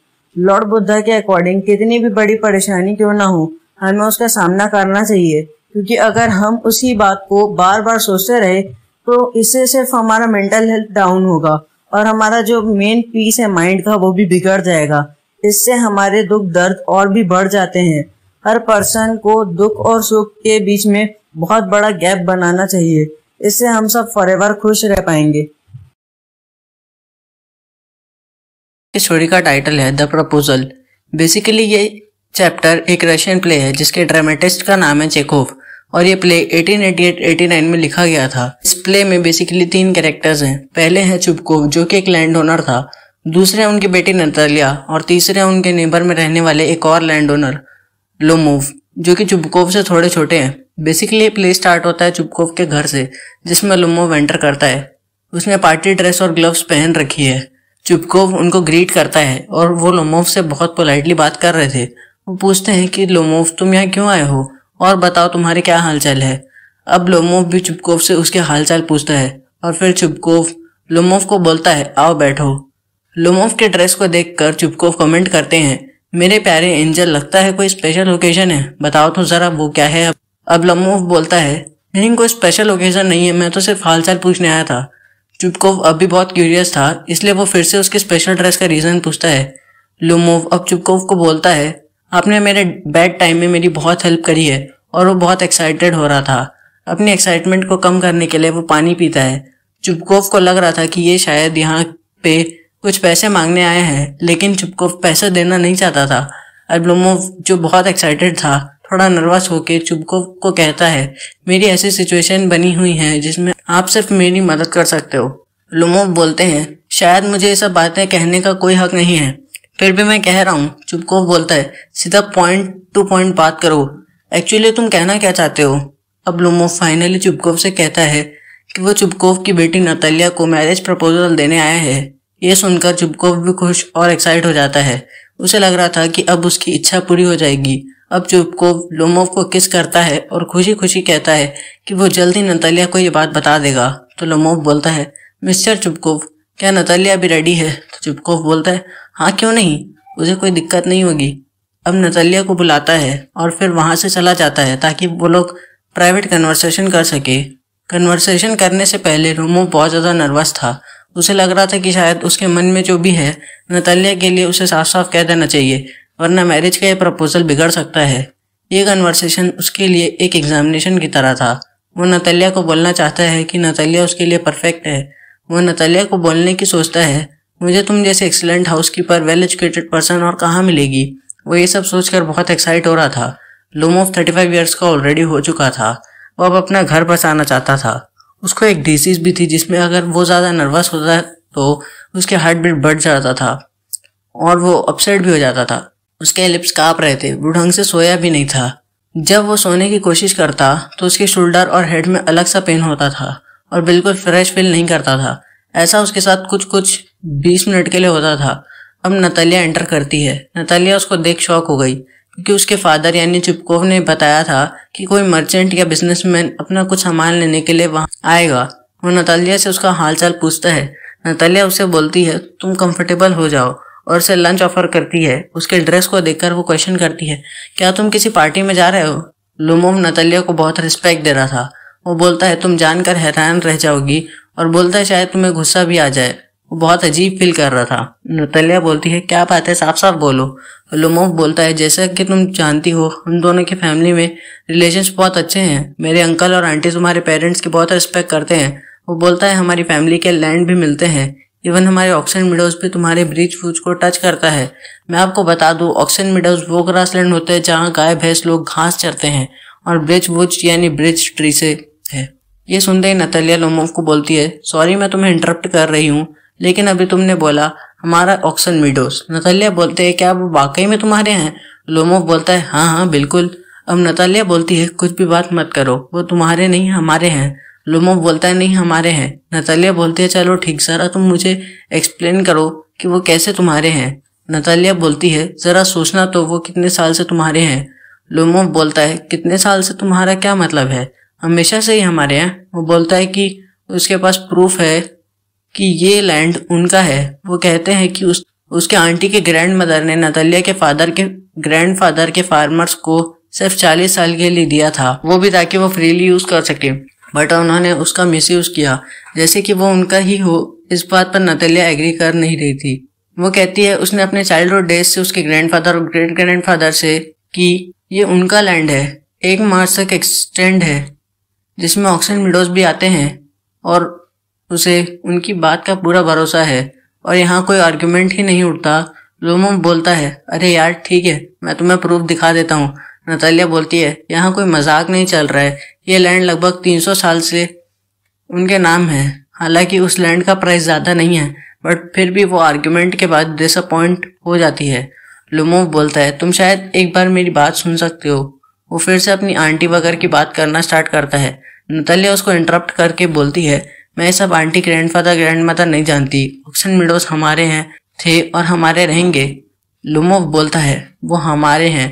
लॉर्ड बुद्धा के अकॉर्डिंग कितनी भी बड़ी परेशानी क्यों ना हो हमें उसका सामना करना चाहिए क्योंकि अगर हम उसी बात को बार बार सोचते रहे तो इससे सिर्फ हमारा मेंटल हेल्थ डाउन होगा और हमारा जो मेन पीस है माइंड का वो भी बिगड़ जाएगा इससे हमारे दुख दर्द और भी बढ़ जाते हैं हर पर्सन को दुख और सुख के बीच में बहुत बड़ा गैप बनाना चाहिए इससे हम सब फॉरएवर खुश रह पाएंगे इस स्टोरी का टाइटल है द प्रपोजल बेसिकली ये चैप्टर एक रशियन प्ले है जिसके ड्रामेटिस्ट का नाम है चेकोव और ये प्ले 1888-89 में लिखा गया था इस प्ले में बेसिकली तीन कैरेक्टर्स हैं पहले हैं चुपको जो कि एक लैंड ओनर था दूसरे हैं उनकी बेटी नतालिया और तीसरे हैं उनके नेबर में रहने वाले एक और लैंड ओनर लोमोव जो कि चुपकोव से थोड़े छोटे हैं बेसिकली प्ले स्टार्ट होता है चुपकोव के घर से जिसमें लोमोव एंटर करता है उसने पार्टी ड्रेस और ग्लव्स पहन रखी है चुपकोव उनको ग्रीट करता है और वो लोमोव से बहुत पोलाइटली बात कर रहे थे वो पूछते हैं कि लोमोव तुम यहाँ क्यों आए हो और बताओ तुम्हारे क्या हालचाल है अब लोमोव भी चुपकोव से उसके हालचाल पूछता है और फिर चुपकोव लोमोव को बोलता है आओ बैठो लोमोव के ड्रेस को देखकर चुपकोव कमेंट करते हैं मेरे प्यारे एंजल लगता है कोई स्पेशल ओकेजन है बताओ तो ज़रा वो क्या है अब लोमोव बोलता है नहीं कोई स्पेशल ओकेजन नहीं है मैं तो सिर्फ हालचाल पूछने आया था चुपकोव अब भी बहुत क्यूरियस था इसलिए वो फिर से उसके स्पेशल ड्रेस का रीज़न पूछता है लोमोव अब चुपकोव को बोलता है आपने मेरे बैड टाइम में मेरी बहुत हेल्प करी है और वो बहुत एक्साइटेड हो रहा था अपनी एक्साइटमेंट को कम करने के लिए वो पानी पीता है चुपकोफ को लग रहा था कि ये शायद यहाँ पे कुछ पैसे मांगने आए हैं लेकिन चुपकोफ पैसा देना नहीं चाहता था अब्लोमोव जो बहुत एक्साइटेड था थोड़ा नर्वस होकर चुपकोफ को कहता है मेरी ऐसी सिचुएशन बनी हुई है जिसमें आप सिर्फ मेरी मदद कर सकते हो लुमोव बोलते हैं शायद मुझे ये सब बातें कहने का कोई हक नहीं है फिर भी मैं कह रहा हूँ चुपको बोलता है सीधा पॉइंट टू पॉइंट बात करो एक्चुअली तुम कहना क्या चाहते हो अब लोमो फाइनली चुपकोव से कहता है कि वो चुपकोव की बेटी नतलिया को मैरिज प्रपोजल देने आया है ये सुनकर चुपकोव भी खुश और एक्साइट हो जाता है उसे लग रहा था कि अब उसकी इच्छा पूरी हो जाएगी अब चुपकोव लोमोव को किस करता है और खुशी खुशी कहता है कि वो जल्दी नतलिया को ये बात बता देगा तो लोमोव बोलता है मिस्टर चुपकोव क्या नतलिया भी रेडी है तो चुपकोव बोलता है हाँ क्यों नहीं उसे कोई दिक्कत नहीं होगी अब नतलिया को बुलाता है और फिर वहाँ से चला जाता है ताकि वो लोग प्राइवेट कन्वर्सेशन कर सके कन्वर्सेशन करने से पहले रोमो बहुत ज़्यादा नर्वस था उसे लग रहा था कि शायद उसके मन में जो भी है नतलिया के लिए उसे साफ साफ कह देना चाहिए वरना मैरिज का यह प्रपोजल बिगड़ सकता है ये कन्वर्सेशन उसके लिए एक एग्जामिनेशन की तरह था वो नतलिया को बोलना चाहता है कि नतलिया उसके लिए परफेक्ट है वो नतलिया को बोलने की सोचता है मुझे तुम जैसे excellent housekeeper well educated person और कहाँ मिलेगी वो ये सब सोचकर बहुत एक्साइट हो रहा था ऑफ थर्टी फाइव ईयर्स का ऑलरेडी हो चुका था वो अब अपना घर बसाना चाहता था उसको एक डिसीज भी थी जिसमें अगर वो ज़्यादा नर्वस होता तो उसके हार्ट बीट बढ़ जाता था और वो अपसेट भी हो जाता था उसके लिप्स काँप रहे थे वो ढंग से सोया भी नहीं था जब वो सोने की कोशिश करता तो उसके शोल्डर और हेड में अलग सा पेन होता था और बिल्कुल फ्रेश फील नहीं करता था ऐसा उसके साथ कुछ कुछ बीस मिनट के लिए होता था अब नतालिया एंटर करती है नतालिया उसको देख शौक हो गई क्योंकि उसके फादर यानी चिपकोव ने बताया था कि कोई मर्चेंट या बिजनेसमैन अपना कुछ सामान लेने के लिए वहाँ आएगा वो नतालिया से उसका हालचाल पूछता है नतालिया उसे बोलती है तुम कंफर्टेबल हो जाओ और उसे लंच ऑफर करती है उसके ड्रेस को देखकर वो क्वेश्चन करती है क्या तुम किसी पार्टी में जा रहे हो लुमोम नतालिया को बहुत रिस्पेक्ट दे रहा था वो बोलता है तुम जानकर हैरान रह जाओगी और बोलता है शायद तुम्हें गुस्सा भी आ जाए वो बहुत अजीब फील कर रहा था नतल्या बोलती है क्या बात है साफ साफ बोलो लोमो बोलता है जैसा कि तुम जानती हो हम दोनों की फैमिली में रिलेशन बहुत अच्छे हैं मेरे अंकल और आंटी तुम्हारे पेरेंट्स की बहुत रिस्पेक्ट करते हैं वो बोलता है हमारी फैमिली के लैंड भी मिलते हैं इवन हमारे ऑक्सन मिडोज भी तुम्हारे ब्रिज फूज को टच करता है मैं आपको बता दूँ ऑक्सन मिडोज वो ग्रास लैंड होते हैं जहाँ गाय भैंस लोग घास चरते हैं और ब्रिज वूज यानी ब्रिज ट्री से है ये सुनते ही नतलिया लोमोव को बोलती है सॉरी मैं तुम्हें इंटरप्ट कर रही हूँ लेकिन अभी तुमने बोला हमारा ऑक्सन मीडोस नतालिया बोलते है क्या वो वाकई में तुम्हारे हैं लोमो बोलता है हाँ हाँ बिल्कुल अब नतालिया बोलती है कुछ भी बात मत करो वो तुम्हारे नहीं हमारे हैं लोमो बोलता है नहीं हमारे हैं नतालिया बोलती है चलो ठीक सारा तुम मुझे एक्सप्लेन करो कि वो कैसे तुम्हारे हैं नतालिया बोलती है ज़रा सोचना तो वो कितने साल से तुम्हारे हैं लोमो बोलता है कितने साल से तुम्हारा क्या मतलब है हमेशा से ही हमारे हैं वो बोलता है कि उसके पास प्रूफ है कि ये लैंड उनका है वो कहते हैं कि उस उसके आंटी के ग्रैंड मदर ने नतलिया के फादर के ग्रैंड फादर के फार्मर्स को सिर्फ चालीस साल के लिए दिया था वो भी ताकि वो फ्रीली यूज कर सके बट उन्होंने उसका मिस किया जैसे कि वो उनका ही हो इस बात पर नतलिया एग्री कर नहीं रही थी वो कहती है उसने अपने चाइल्डहुड डेज से उसके ग्रैंड फादर और ग्रेट फादर से कि ये उनका लैंड है एक मार्च तक एक्सटेंड है जिसमें ऑक्सीजन विंडोज भी आते हैं और उसे उनकी बात का पूरा भरोसा है और यहाँ कोई आर्ग्यूमेंट ही नहीं उठता लोमो बोलता है अरे यार ठीक है मैं तुम्हें प्रूफ दिखा देता हूँ नतालिया बोलती है यहाँ कोई मजाक नहीं चल रहा है ये लैंड लगभग 300 साल से उनके नाम है हालांकि उस लैंड का प्राइस ज़्यादा नहीं है बट फिर भी वो आर्ग्यूमेंट के बाद डिसअपॉइंट हो जाती है लुमोव बोलता है तुम शायद एक बार मेरी बात सुन सकते हो वो फिर से अपनी आंटी वगैरह की बात करना स्टार्ट करता है नतालिया उसको इंटरप्ट करके बोलती है मैं सब aunty grandfather grandmother नहीं जानती ऑक्सन मिडोज हमारे हैं थे और हमारे रहेंगे लुमो बोलता है वो हमारे हैं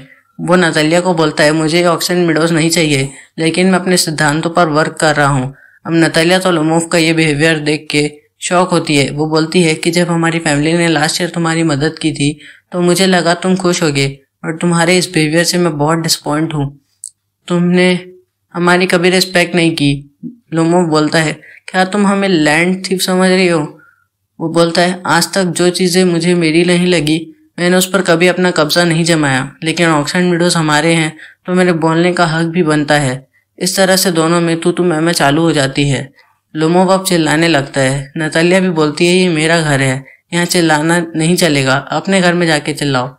वो नतलिया को बोलता है मुझे ऑक्सीजन मिडोज नहीं चाहिए लेकिन मैं अपने सिद्धांतों पर वर्क कर रहा हूँ अब नतलिया तो लुमोव का ये बिहेवियर देख के शौक होती है वो बोलती है कि जब हमारी फैमिली ने लास्ट ईयर तुम्हारी मदद की थी तो मुझे लगा तुम खुश होगे और तुम्हारे इस बिहेवियर से मैं बहुत डिसपॉइंट हूँ तुमने हमारी कभी रिस्पेक्ट नहीं की लुमोव बोलता है क्या तुम हमें लैंड थीप समझ रही हो वो बोलता है आज तक जो चीज़ें मुझे मेरी नहीं लगी मैंने उस पर कभी अपना कब्जा नहीं जमाया लेकिन ऑक्सीजन मिडोज हमारे हैं तो मेरे बोलने का हक भी बनता है इस तरह से दोनों में तू तू मैं चालू हो जाती है लोमोवप चिल्लाने लगता है नतालिया भी बोलती है ये मेरा घर है यहाँ चिल्लाना नहीं चलेगा अपने घर में जाके चिल्लाओ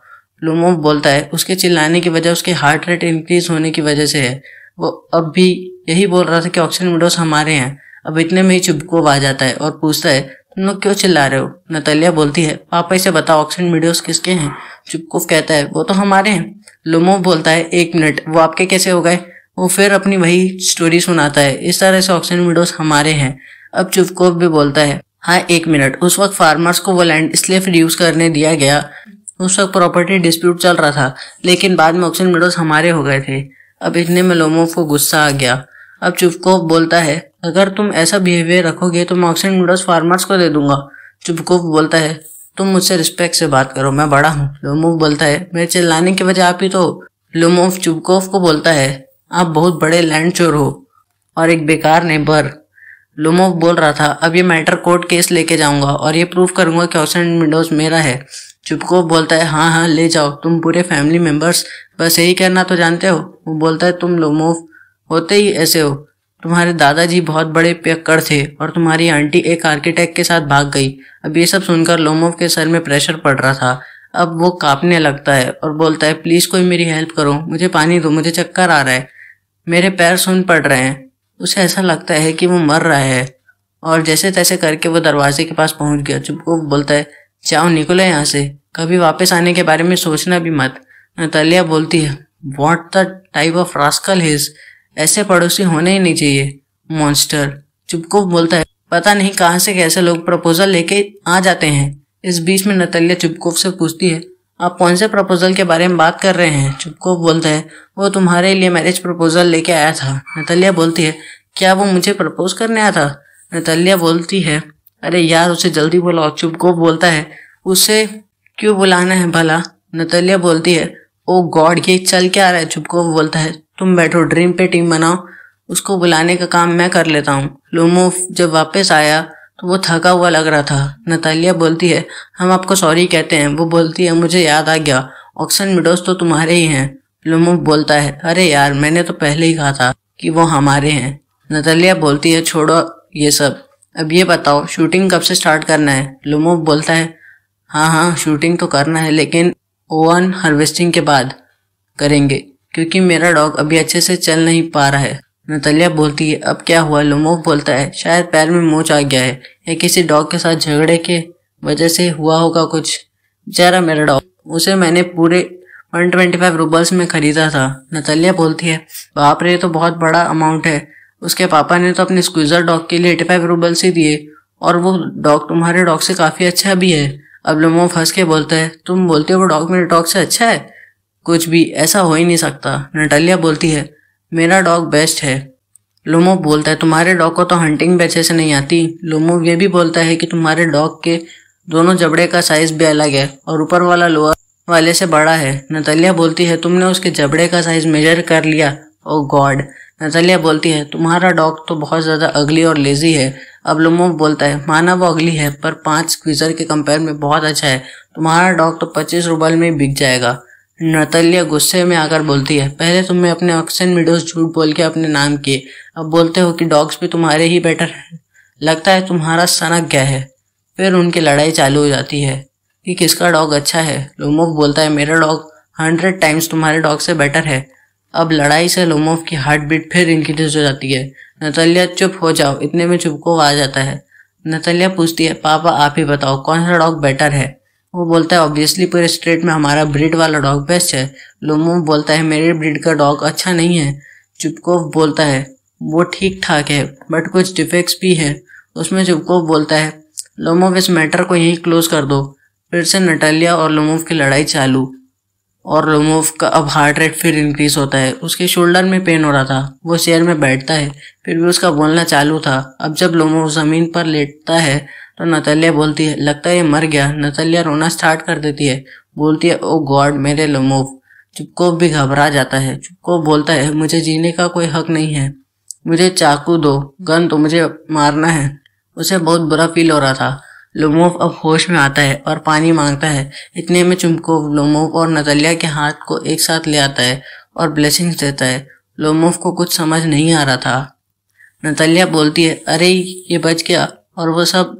लोमो बोलता है उसके चिल्लाने की वजह उसके हार्ट रेट इंक्रीज होने की वजह से है वो अब भी यही बोल रहा था कि ऑक्सीजन विडोज हमारे हैं अब इतने में ही चुपको आ जाता है और पूछता है तुम लोग क्यों चिल्ला रहे हो नतलिया बोलती है पापा इसे बताओ ऑक्सीजन वीडियोस किसके हैं चुपकोव कहता है वो तो हमारे हैं लोमो बोलता है एक मिनट वो आपके कैसे हो गए वो फिर अपनी वही स्टोरी सुनाता है इस तरह से ऑक्सीजन वीडियोस हमारे हैं अब चुपकोव भी बोलता है हाँ एक मिनट उस वक्त फार्मर्स को वो लैंड इसलिए यूज करने दिया गया उस वक्त प्रॉपर्टी डिस्प्यूट चल रहा था लेकिन बाद में ऑक्सीजन मीडोज हमारे हो गए थे अब इतने में लोमो को गुस्सा आ गया अब चुपको बोलता है अगर तुम ऐसा बिहेवियर रखोगे तो मैं ऑक्सीजन नूडल्स फार्मर्स को दे दूंगा चुपकूफ बोलता है तुम मुझसे रिस्पेक्ट से बात करो मैं बड़ा हूँ लोमोव बोलता है मेरे चिल्लाने की वजह आप ही तो लोमोव चुपकोफ को बोलता है आप बहुत बड़े लैंड चोर हो और एक बेकार नेबर लोमोफ बोल रहा था अब ये मैटर कोर्ट केस लेके जाऊंगा और ये प्रूफ करूंगा कि ऑक्सीजन विंडोज मेरा है चुपको बोलता है हाँ हाँ ले जाओ तुम पूरे फैमिली मेम्बर्स बस यही करना तो जानते हो वो बोलता है तुम लोमोफ होते ही ऐसे हो तुम्हारे दादाजी बहुत बड़े पियक्कड़ थे और तुम्हारी आंटी एक आर्किटेक्ट के साथ भाग गई अब ये सब सुनकर लोमोव के सर में प्रेशर पड़ रहा था अब वो कांपने लगता है और बोलता है प्लीज़ कोई मेरी हेल्प करो मुझे पानी दो मुझे चक्कर आ रहा है मेरे पैर सुन पड़ रहे हैं उसे ऐसा लगता है कि वो मर रहा है और जैसे तैसे करके वो दरवाजे के पास पहुंच गया जब वो बोलता है जाओ निकलो यहाँ से कभी वापस आने के बारे में सोचना भी मत नतालिया बोलती है what the type of rascal his ऐसे पड़ोसी होने ही नहीं चाहिए मॉन्स्टर चुपको बोलता है पता नहीं कहाँ से कैसे लोग प्रपोजल लेके आ जाते हैं इस बीच में नतल्या चुपकोफ से पूछती है आप कौन से प्रपोजल के बारे में बात कर रहे हैं चुपकोफ बोलता है वो तुम्हारे लिए मैरिज प्रपोजल लेके आया था नतल्या बोलती है क्या वो मुझे प्रपोज करने आया था नतल्या बोलती है अरे यार उसे जल्दी बुलाओ चुपकोफ बोलता है उसे क्यों बुलाना है भला नतल्या बोलती है ओ गॉड ये चल के आ रहा है चुपकोफ बोलता है तुम बैठो ड्रीम पे टीम बनाओ उसको बुलाने का काम मैं कर लेता हूँ लोमो जब वापस आया तो वो थका हुआ लग रहा था नतालिया बोलती है हम आपको सॉरी कहते हैं वो बोलती है मुझे याद आ गया ऑक्सन मिडोस तो तुम्हारे ही हैं लोमो बोलता है अरे यार मैंने तो पहले ही कहा था कि वो हमारे हैं नतालिया बोलती है छोड़ो ये सब अब ये बताओ शूटिंग कब से स्टार्ट करना है लोमो बोलता है हाँ हाँ शूटिंग तो करना है लेकिन ओवन हार्वेस्टिंग के बाद करेंगे क्योंकि मेरा डॉग अभी अच्छे से चल नहीं पा रहा है नतलिया बोलती है अब क्या हुआ लोमोव बोलता है शायद पैर में मोच आ गया है या किसी डॉग के साथ झगड़े के वजह से हुआ होगा कुछ बेचारा मेरा डॉग उसे मैंने पूरे वन ट्वेंटी फाइव रूबल्स में खरीदा था नतलिया बोलती है बाप रे तो बहुत बड़ा अमाउंट है उसके पापा ने तो अपने स्क्विजर डॉग के लिए एटी फाइव रूबल्स ही दिए और वो डॉग तुम्हारे डॉग से काफ़ी अच्छा भी है अब लोमो फंस के बोलता है तुम बोलते हो वो डॉग मेरे डॉग से अच्छा है कुछ भी ऐसा हो ही नहीं सकता नटालिया बोलती है मेरा डॉग बेस्ट है लोमो बोलता है तुम्हारे डॉग को तो हंटिंग भी अच्छे से नहीं आती लोमो ये भी बोलता है कि तुम्हारे डॉग के दोनों जबड़े का साइज भी अलग है और ऊपर वाला लोअर वाले से बड़ा है नतलिया बोलती है तुमने उसके जबड़े का साइज मेजर कर लिया ओ oh गॉड नतलिया बोलती है तुम्हारा डॉग तो बहुत ज़्यादा अगली और लेजी है अब लोमो बोलता है माना वो अगली है पर पाँच क्विजर के कंपेयर में बहुत अच्छा है तुम्हारा डॉग तो पच्चीस रुपये में बिक जाएगा नतलिया गुस्से में आकर बोलती है पहले तुमने अपने ऑक्सन मिडोज झूठ बोल के अपने नाम किए अब बोलते हो कि डॉग्स भी तुम्हारे ही बेटर हैं लगता है तुम्हारा सनक गया है फिर उनकी लड़ाई चालू हो जाती है कि किसका डॉग अच्छा है लोमोफ बोलता है मेरा डॉग हंड्रेड टाइम्स तुम्हारे डॉग से बेटर है अब लड़ाई से लोमोफ की हार्ट बीट फिर इंक्रीज हो जाती है नतलिया चुप हो जाओ इतने में चुपको आ जाता है नतलिया पूछती है पापा आप ही बताओ कौन सा डॉग बेटर है वो बोलता है ऑब्वियसली पूरे स्टेट में हमारा ब्रिड वाला डॉग बेस्ट है लोमो बोलता है मेरे ब्रिड का डॉग अच्छा नहीं है चुपको बोलता है वो ठीक ठाक है बट कुछ डिफेक्ट्स भी है उसमें चुपको बोलता है लोमो इस मैटर को यहीं क्लोज कर दो फिर से नटालिया और लोमोव की लड़ाई चालू और लोमोव का अब हार्ट रेट फिर इंक्रीज होता है उसके शोल्डर में पेन हो रहा था वो चेयर में बैठता है फिर भी उसका बोलना चालू था अब जब लोमोव ज़मीन पर लेटता है तो नतल्या बोलती है लगता है ये मर गया नतल्या रोना स्टार्ट कर देती है बोलती है ओ गॉड मेरे लमोफ चुपको भी घबरा जाता है चुपको बोलता है मुझे जीने का कोई हक नहीं है मुझे चाकू दो गन तो मुझे मारना है उसे बहुत बुरा फील हो रहा था लोमोव अब होश में आता है और पानी मांगता है इतने में चुमको लोमोव और नतलिया के हाथ को एक साथ ले आता है और ब्लेसिंग देता है लोमोव को कुछ समझ नहीं आ रहा था नतलिया बोलती है अरे ये बच गया और वो सब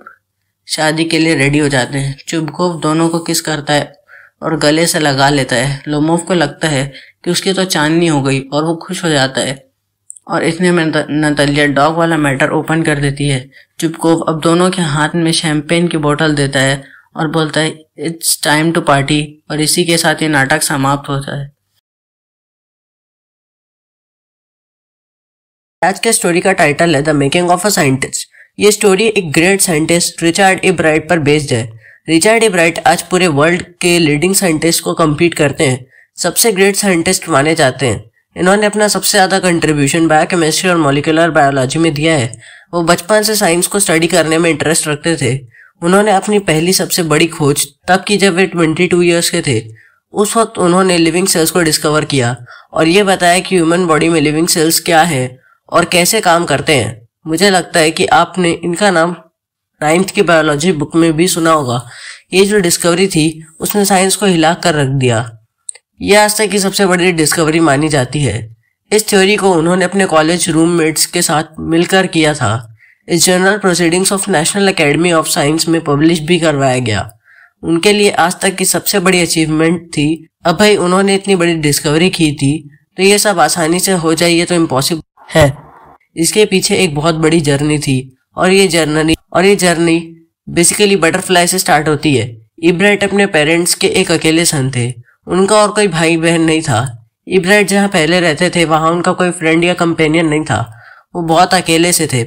शादी के लिए रेडी हो जाते हैं चुबकोव दोनों को किस करता है और गले से लगा लेता है लोमोव को लगता है कि उसकी तो चांदनी हो गई और वो खुश हो जाता है और इतने में नतलिया डॉग वाला मैटर ओपन कर देती है चुपकोव अब दोनों के हाथ में शैम्पेन की बोतल देता है और बोलता है इट्स टाइम टू पार्टी और इसी के साथ ये नाटक समाप्त होता है आज के स्टोरी का टाइटल है the making of a scientist ये स्टोरी एक great scientist Richard Ebright पर बेस्ड है रिचर्ड ए ब्राइट आज पूरे वर्ल्ड के लीडिंग साइंटिस्ट को कम्पीट करते हैं सबसे ग्रेट साइंटिस्ट माने जाते हैं इन्होंने अपना सबसे ज़्यादा कंट्रीब्यूशन बायोकेमिस्ट्री और मोलिकुलर बायोलॉजी में दिया है वो बचपन से साइंस को स्टडी करने में इंटरेस्ट रखते थे उन्होंने अपनी पहली सबसे बड़ी खोज तब की जब वे ट्वेंटी टू ईयर्स के थे उस वक्त उन्होंने लिविंग सेल्स को डिस्कवर किया और ये बताया कि ह्यूमन बॉडी में लिविंग सेल्स क्या है और कैसे काम करते हैं मुझे लगता है कि आपने इनका नाम नाइन्थ की बायोलॉजी बुक में भी सुना होगा ये जो डिस्कवरी थी उसने साइंस को हिला कर रख दिया यह आज तक की सबसे बड़ी डिस्कवरी मानी जाती है इस थ्योरी को उन्होंने अपने कॉलेज रूममेट्स के साथ मिलकर किया था इस journal proceedings of national academy of science में पब्लिश भी करवाया गया उनके लिए आज तक की सबसे बड़ी अचीवमेंट थी अब भाई उन्होंने इतनी बड़ी डिस्कवरी की थी तो ये सब आसानी से हो जाए तो इम्पॉसिबल है इसके पीछे एक बहुत बड़ी जर्नी थी और ये जर्नी और ये जर्नी बेसिकली बटरफ्लाई से स्टार्ट होती है इब्राइट अपने पेरेंट्स के एक अकेले सन थे उनका और कोई भाई बहन नहीं था इब्राइट जहाँ पहले रहते थे वहाँ उनका कोई फ्रेंड या कंपेनियन नहीं था वो बहुत अकेले से थे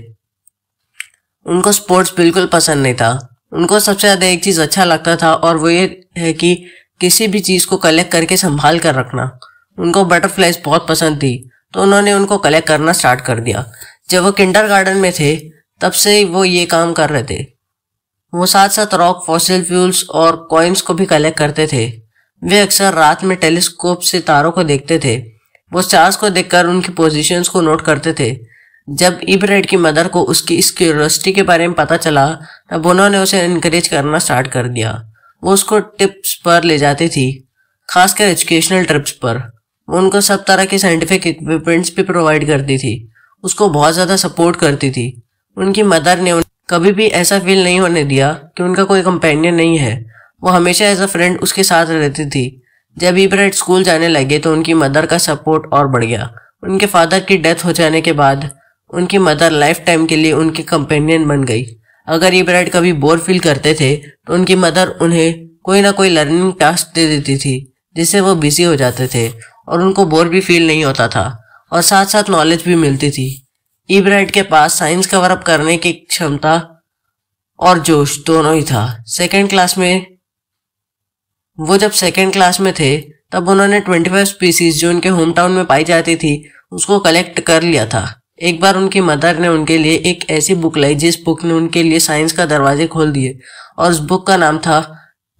उनको स्पोर्ट्स बिल्कुल पसंद नहीं था उनको सबसे ज़्यादा एक चीज़ अच्छा लगता था और वो ये है कि किसी भी चीज़ को कलेक्ट करके संभाल कर रखना उनको बटरफ्लाइज बहुत पसंद थी तो उन्होंने उनको कलेक्ट करना स्टार्ट कर दिया जब वो किंडर में थे तब से वो ये काम कर रहे थे वो साथ साथ रॉक फॉसिल फ्यूल्स और कॉइन्स को भी कलेक्ट करते थे वे अक्सर रात में टेलीस्कोप से तारों को देखते थे वो स्टार्स को देखकर उनकी पोजीशंस को नोट करते थे जब इब्रेड की मदर को उसकी इस क्यूरोसिटी के बारे में पता चला तब उन्होंने उसे इनक्रेज करना स्टार्ट कर दिया वो उसको टिप्स पर ले जाती थी खासकर एजुकेशनल ट्रिप्स पर उनको सब तरह की साइंटिफिक इक्विपमेंट्स भी प्रोवाइड करती थी उसको बहुत ज़्यादा सपोर्ट करती थी उनकी मदर ने कभी भी ऐसा फील नहीं होने दिया कि उनका कोई कंपेनियन नहीं है वो हमेशा एज अ फ्रेंड उसके साथ रहती थी जब इब्रेड स्कूल जाने लगे तो उनकी मदर का सपोर्ट और बढ़ गया उनके फादर की डेथ हो जाने के बाद उनकी मदर लाइफ टाइम के लिए उनकी कंपेनियन बन गई अगर इब्रेड कभी बोर फील करते थे तो उनकी मदर उन्हें कोई ना कोई लर्निंग टास्क दे देती थी जिससे वो बिजी हो जाते थे और उनको बोर भी फील नहीं होता था और साथ साथ नॉलेज भी मिलती थी ईब्राइट के पास साइंस कवर अप करने की क्षमता और जोश दोनों ही था सेकेंड क्लास में वो जब सेकेंड क्लास में थे तब उन्होंने ट्वेंटी फाइव स्पीसीज जो उनके होम टाउन में पाई जाती थी उसको कलेक्ट कर लिया था एक बार उनकी मदर ने उनके लिए एक ऐसी बुक लाई जिस बुक ने उनके लिए साइंस का दरवाजे खोल दिए और उस बुक का नाम था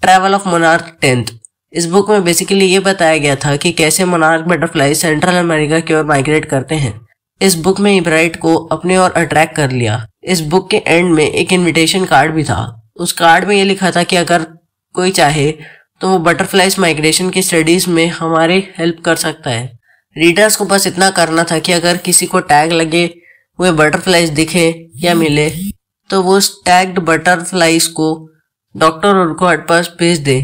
ट्रैवल ऑफ मोनार्क टेंथ इस बुक में बेसिकली ये बताया गया था कि कैसे मोनार्क बटरफ्लाई सेंट्रल अमेरिका की ओर माइग्रेट करते हैं इस बुक में इब्राइट को अपने और अट्रैक्ट कर लिया इस बुक के एंड में एक इनविटेशन कार्ड भी था उस कार्ड में ये लिखा था कि अगर कोई चाहे तो वो बटरफ्लाइज माइग्रेशन की स्टडीज में हमारे हेल्प कर सकता है रीडर्स को बस इतना करना था कि अगर किसी को टैग लगे हुए बटरफ्लाइज दिखे या मिले तो वो टैग्ड बटरफ्लाइज को डॉक्टर उनको हटपस भेज दे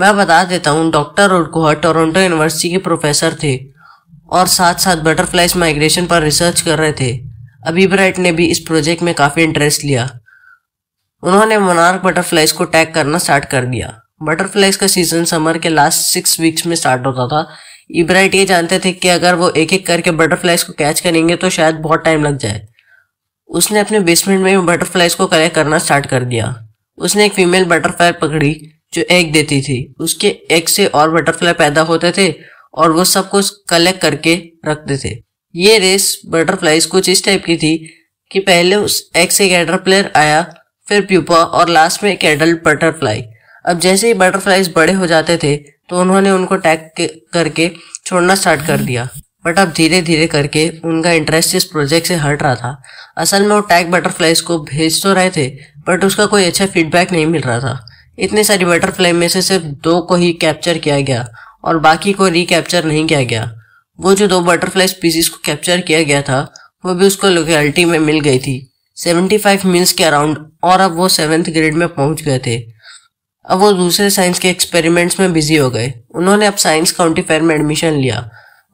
मैं बता देता हूँ डॉक्टर ओडकोहा टोरंटो यूनिवर्सिटी के प्रोफेसर थे और साथ साथ बटरफ्लाइज माइग्रेशन पर रिसर्च कर रहे थे अभी ब्राइट ने भी इस प्रोजेक्ट में काफ़ी इंटरेस्ट लिया उन्होंने मोनार्क बटरफ्लाइज को टैग करना स्टार्ट कर दिया बटरफ्लाइज का सीजन समर के लास्ट सिक्स वीक्स में स्टार्ट होता था इब्राइट ये जानते थे कि अगर वो एक एक करके बटरफ्लाइज को कैच करेंगे तो शायद बहुत टाइम लग जाए उसने अपने बेसमेंट में बटरफ्लाइज को कलेक्ट करना स्टार्ट कर दिया उसने एक फीमेल बटरफ्लाई पकड़ी जो एग देती थी उसके एग से और बटरफ्लाई पैदा होते थे और वो सब कुछ कलेक्ट करके रखते थे ये रेस बटरफ्लाईज कुछ इस टाइप की थी कि पहले उस एग से कैडर प्लेयर आया फिर प्यूपा और लास्ट में एक एडल्ट बटरफ्लाई अब जैसे ही बटरफ्लाईज बड़े हो जाते थे तो उन्होंने उनको टैग करके छोड़ना स्टार्ट कर दिया बट अब धीरे धीरे करके उनका इंटरेस्ट इस प्रोजेक्ट से हट रहा था असल में वो टैग बटरफ्लाईज को भेज तो रहे थे बट उसका कोई अच्छा फीडबैक नहीं मिल रहा था इतने सारी बटरफ्लाई में से सिर्फ दो को ही कैप्चर किया गया और बाकी को रिकैप्चर नहीं किया गया वो जो दो बटरफ्लाई स्पीसीज को कैप्चर किया गया था वो भी उसको लोकेल्टी में मिल गई थी 75 मील्स के अराउंड और अब वो सेवेंथ ग्रेड में पहुंच गए थे अब वो दूसरे साइंस के एक्सपेरिमेंट्स में बिजी हो गए उन्होंने अब साइंस काउंटी फेयर में एडमिशन लिया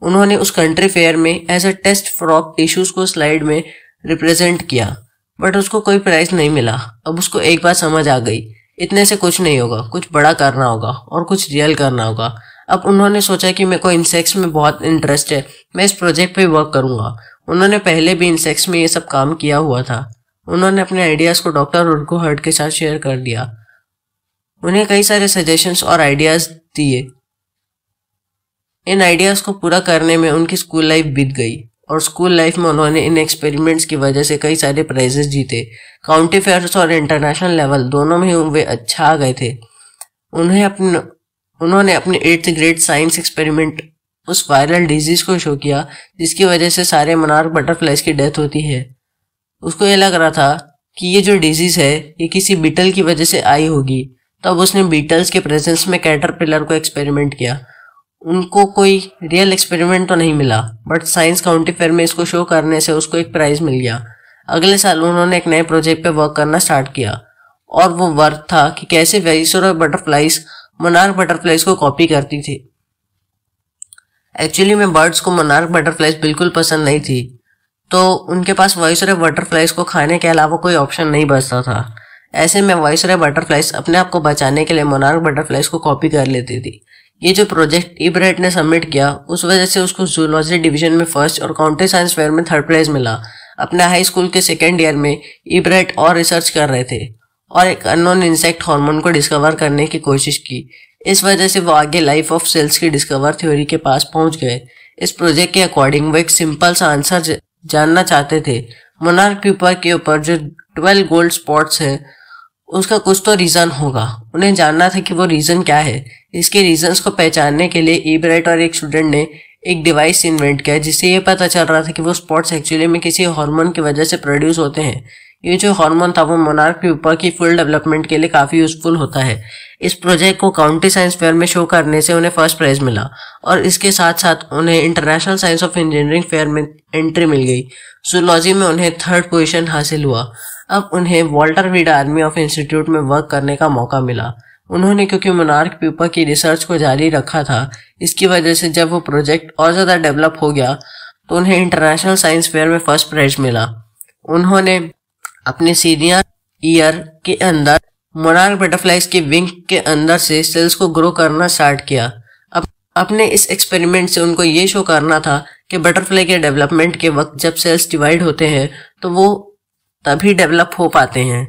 उन्होंने उस कंट्री फेयर में as a test frog tissues को स्लाइड में रिप्रेजेंट किया बट उसको कोई प्राइज नहीं मिला अब उसको एक बात समझ आ गई इतने से कुछ नहीं होगा कुछ बड़ा करना होगा और कुछ रियल करना होगा अब उन्होंने सोचा कि मेरे को इंसेक्ट्स में बहुत इंटरेस्ट है मैं इस प्रोजेक्ट पे वर्क करूँगा उन्होंने पहले भी इंसेक्ट्स में ये सब काम किया हुआ था उन्होंने अपने आइडियाज़ को डॉक्टर उर्गो हर्ट के साथ शेयर कर दिया उन्हें कई सारे सजेशंस और आइडियाज़ दिए इन आइडियाज़ को पूरा करने में उनकी स्कूल लाइफ बीत गई और स्कूल लाइफ में उन्होंने इन एक्सपेरिमेंट्स की वजह से कई सारे प्राइजेस जीते काउंटी फेयर्स और इंटरनेशनल लेवल दोनों में वे अच्छा आ गए थे उन्हें अपने उन्होंने अपने एट्थ ग्रेड साइंस एक्सपेरिमेंट उस वायरल डिजीज को शो किया जिसकी वजह से सारे मनार बटरफ्लाइज की डेथ होती है उसको यह लग रहा था कि ये जो डिजीज है ये किसी बीटल की वजह से आई होगी तब उसने बीटल्स के प्रेजेंस में कैटरपिलर को एक्सपेरिमेंट किया उनको कोई रियल एक्सपेरिमेंट तो नहीं मिला बट साइंस काउंटी फेयर में इसको शो करने से उसको एक प्राइज मिल गया अगले साल उन्होंने एक नए प्रोजेक्ट पे वर्क करना स्टार्ट किया और वो वर्क था कि कैसे वेरिसोरा बटरफ्लाइज मोनार्क बटरफ्लाइज को कॉपी करती थी एक्चुअली में बर्ड्स को मनार बटरफ्लाइज बिल्कुल पसंद नहीं थी तो उनके पास वाइसराय बटरफ्लाइज को खाने के अलावा कोई ऑप्शन नहीं बचता था ऐसे में वाइसराय बटरफ्लाइज अपने आप को बचाने के लिए मोनार्क बटरफ्लाइज को कॉपी कर लेती थी ये जो प्रोजेक्ट इब्रेट ने सबमिट किया उस वजह से उसको जूलॉजी डिवीजन में फर्स्ट और काउंटी साइंस फेयर में थर्ड प्राइज मिला अपने हाई स्कूल के सेकेंड ईयर में इब्रेट और रिसर्च कर रहे थे और एक अननोन इंसेक्ट हार्मोन को डिस्कवर करने की कोशिश की इस वजह से वो आगे लाइफ ऑफ सेल्स की डिस्कवर थ्योरी के पास पहुंच गए इस प्रोजेक्ट के अकॉर्डिंग वो एक सिंपल सा आंसर जानना चाहते थे मोनार्क पीपर के ऊपर जो ट्वेल्व गोल्ड स्पॉट्स हैं उसका कुछ तो रीज़न होगा उन्हें जानना था कि वो रीज़न क्या है इसके रीजंस को पहचानने के लिए ईब्राइट और एक स्टूडेंट ने एक डिवाइस इन्वेंट किया जिससे ये पता चल रहा था कि वो स्पॉट्स एक्चुअली में किसी हार्मोन की वजह से प्रोड्यूस होते हैं ये जो हार्मोन था वो मोनार्क के ऊपर की फुल डेवलपमेंट के लिए काफ़ी यूजफुल होता है इस प्रोजेक्ट को काउंटी साइंस फेयर में शो करने से उन्हें फर्स्ट प्राइज मिला और इसके साथ साथ उन्हें international science of engineering fair में एंट्री मिल गई जूलॉजी में उन्हें थर्ड पोजीशन हासिल हुआ अब उन्हें Walter Reed army of institute में वर्क करने का मौका मिला उन्होंने क्योंकि मोनार्क पीपा की रिसर्च को जारी रखा था इसकी वजह से जब वो प्रोजेक्ट और ज़्यादा डेवलप हो गया तो उन्हें इंटरनेशनल साइंस फेयर में फर्स्ट प्राइज मिला उन्होंने अपने सीनियर ईयर के अंदर मोनार्क बटरफ्लाइज के विंग के अंदर से सेल्स को ग्रो करना स्टार्ट किया अप, अपने इस एक्सपेरिमेंट से उनको ये शो करना था कि बटरफ्लाई के डेवलपमेंट के वक्त जब सेल्स डिवाइड होते हैं तो वो तभी डेवलप हो पाते हैं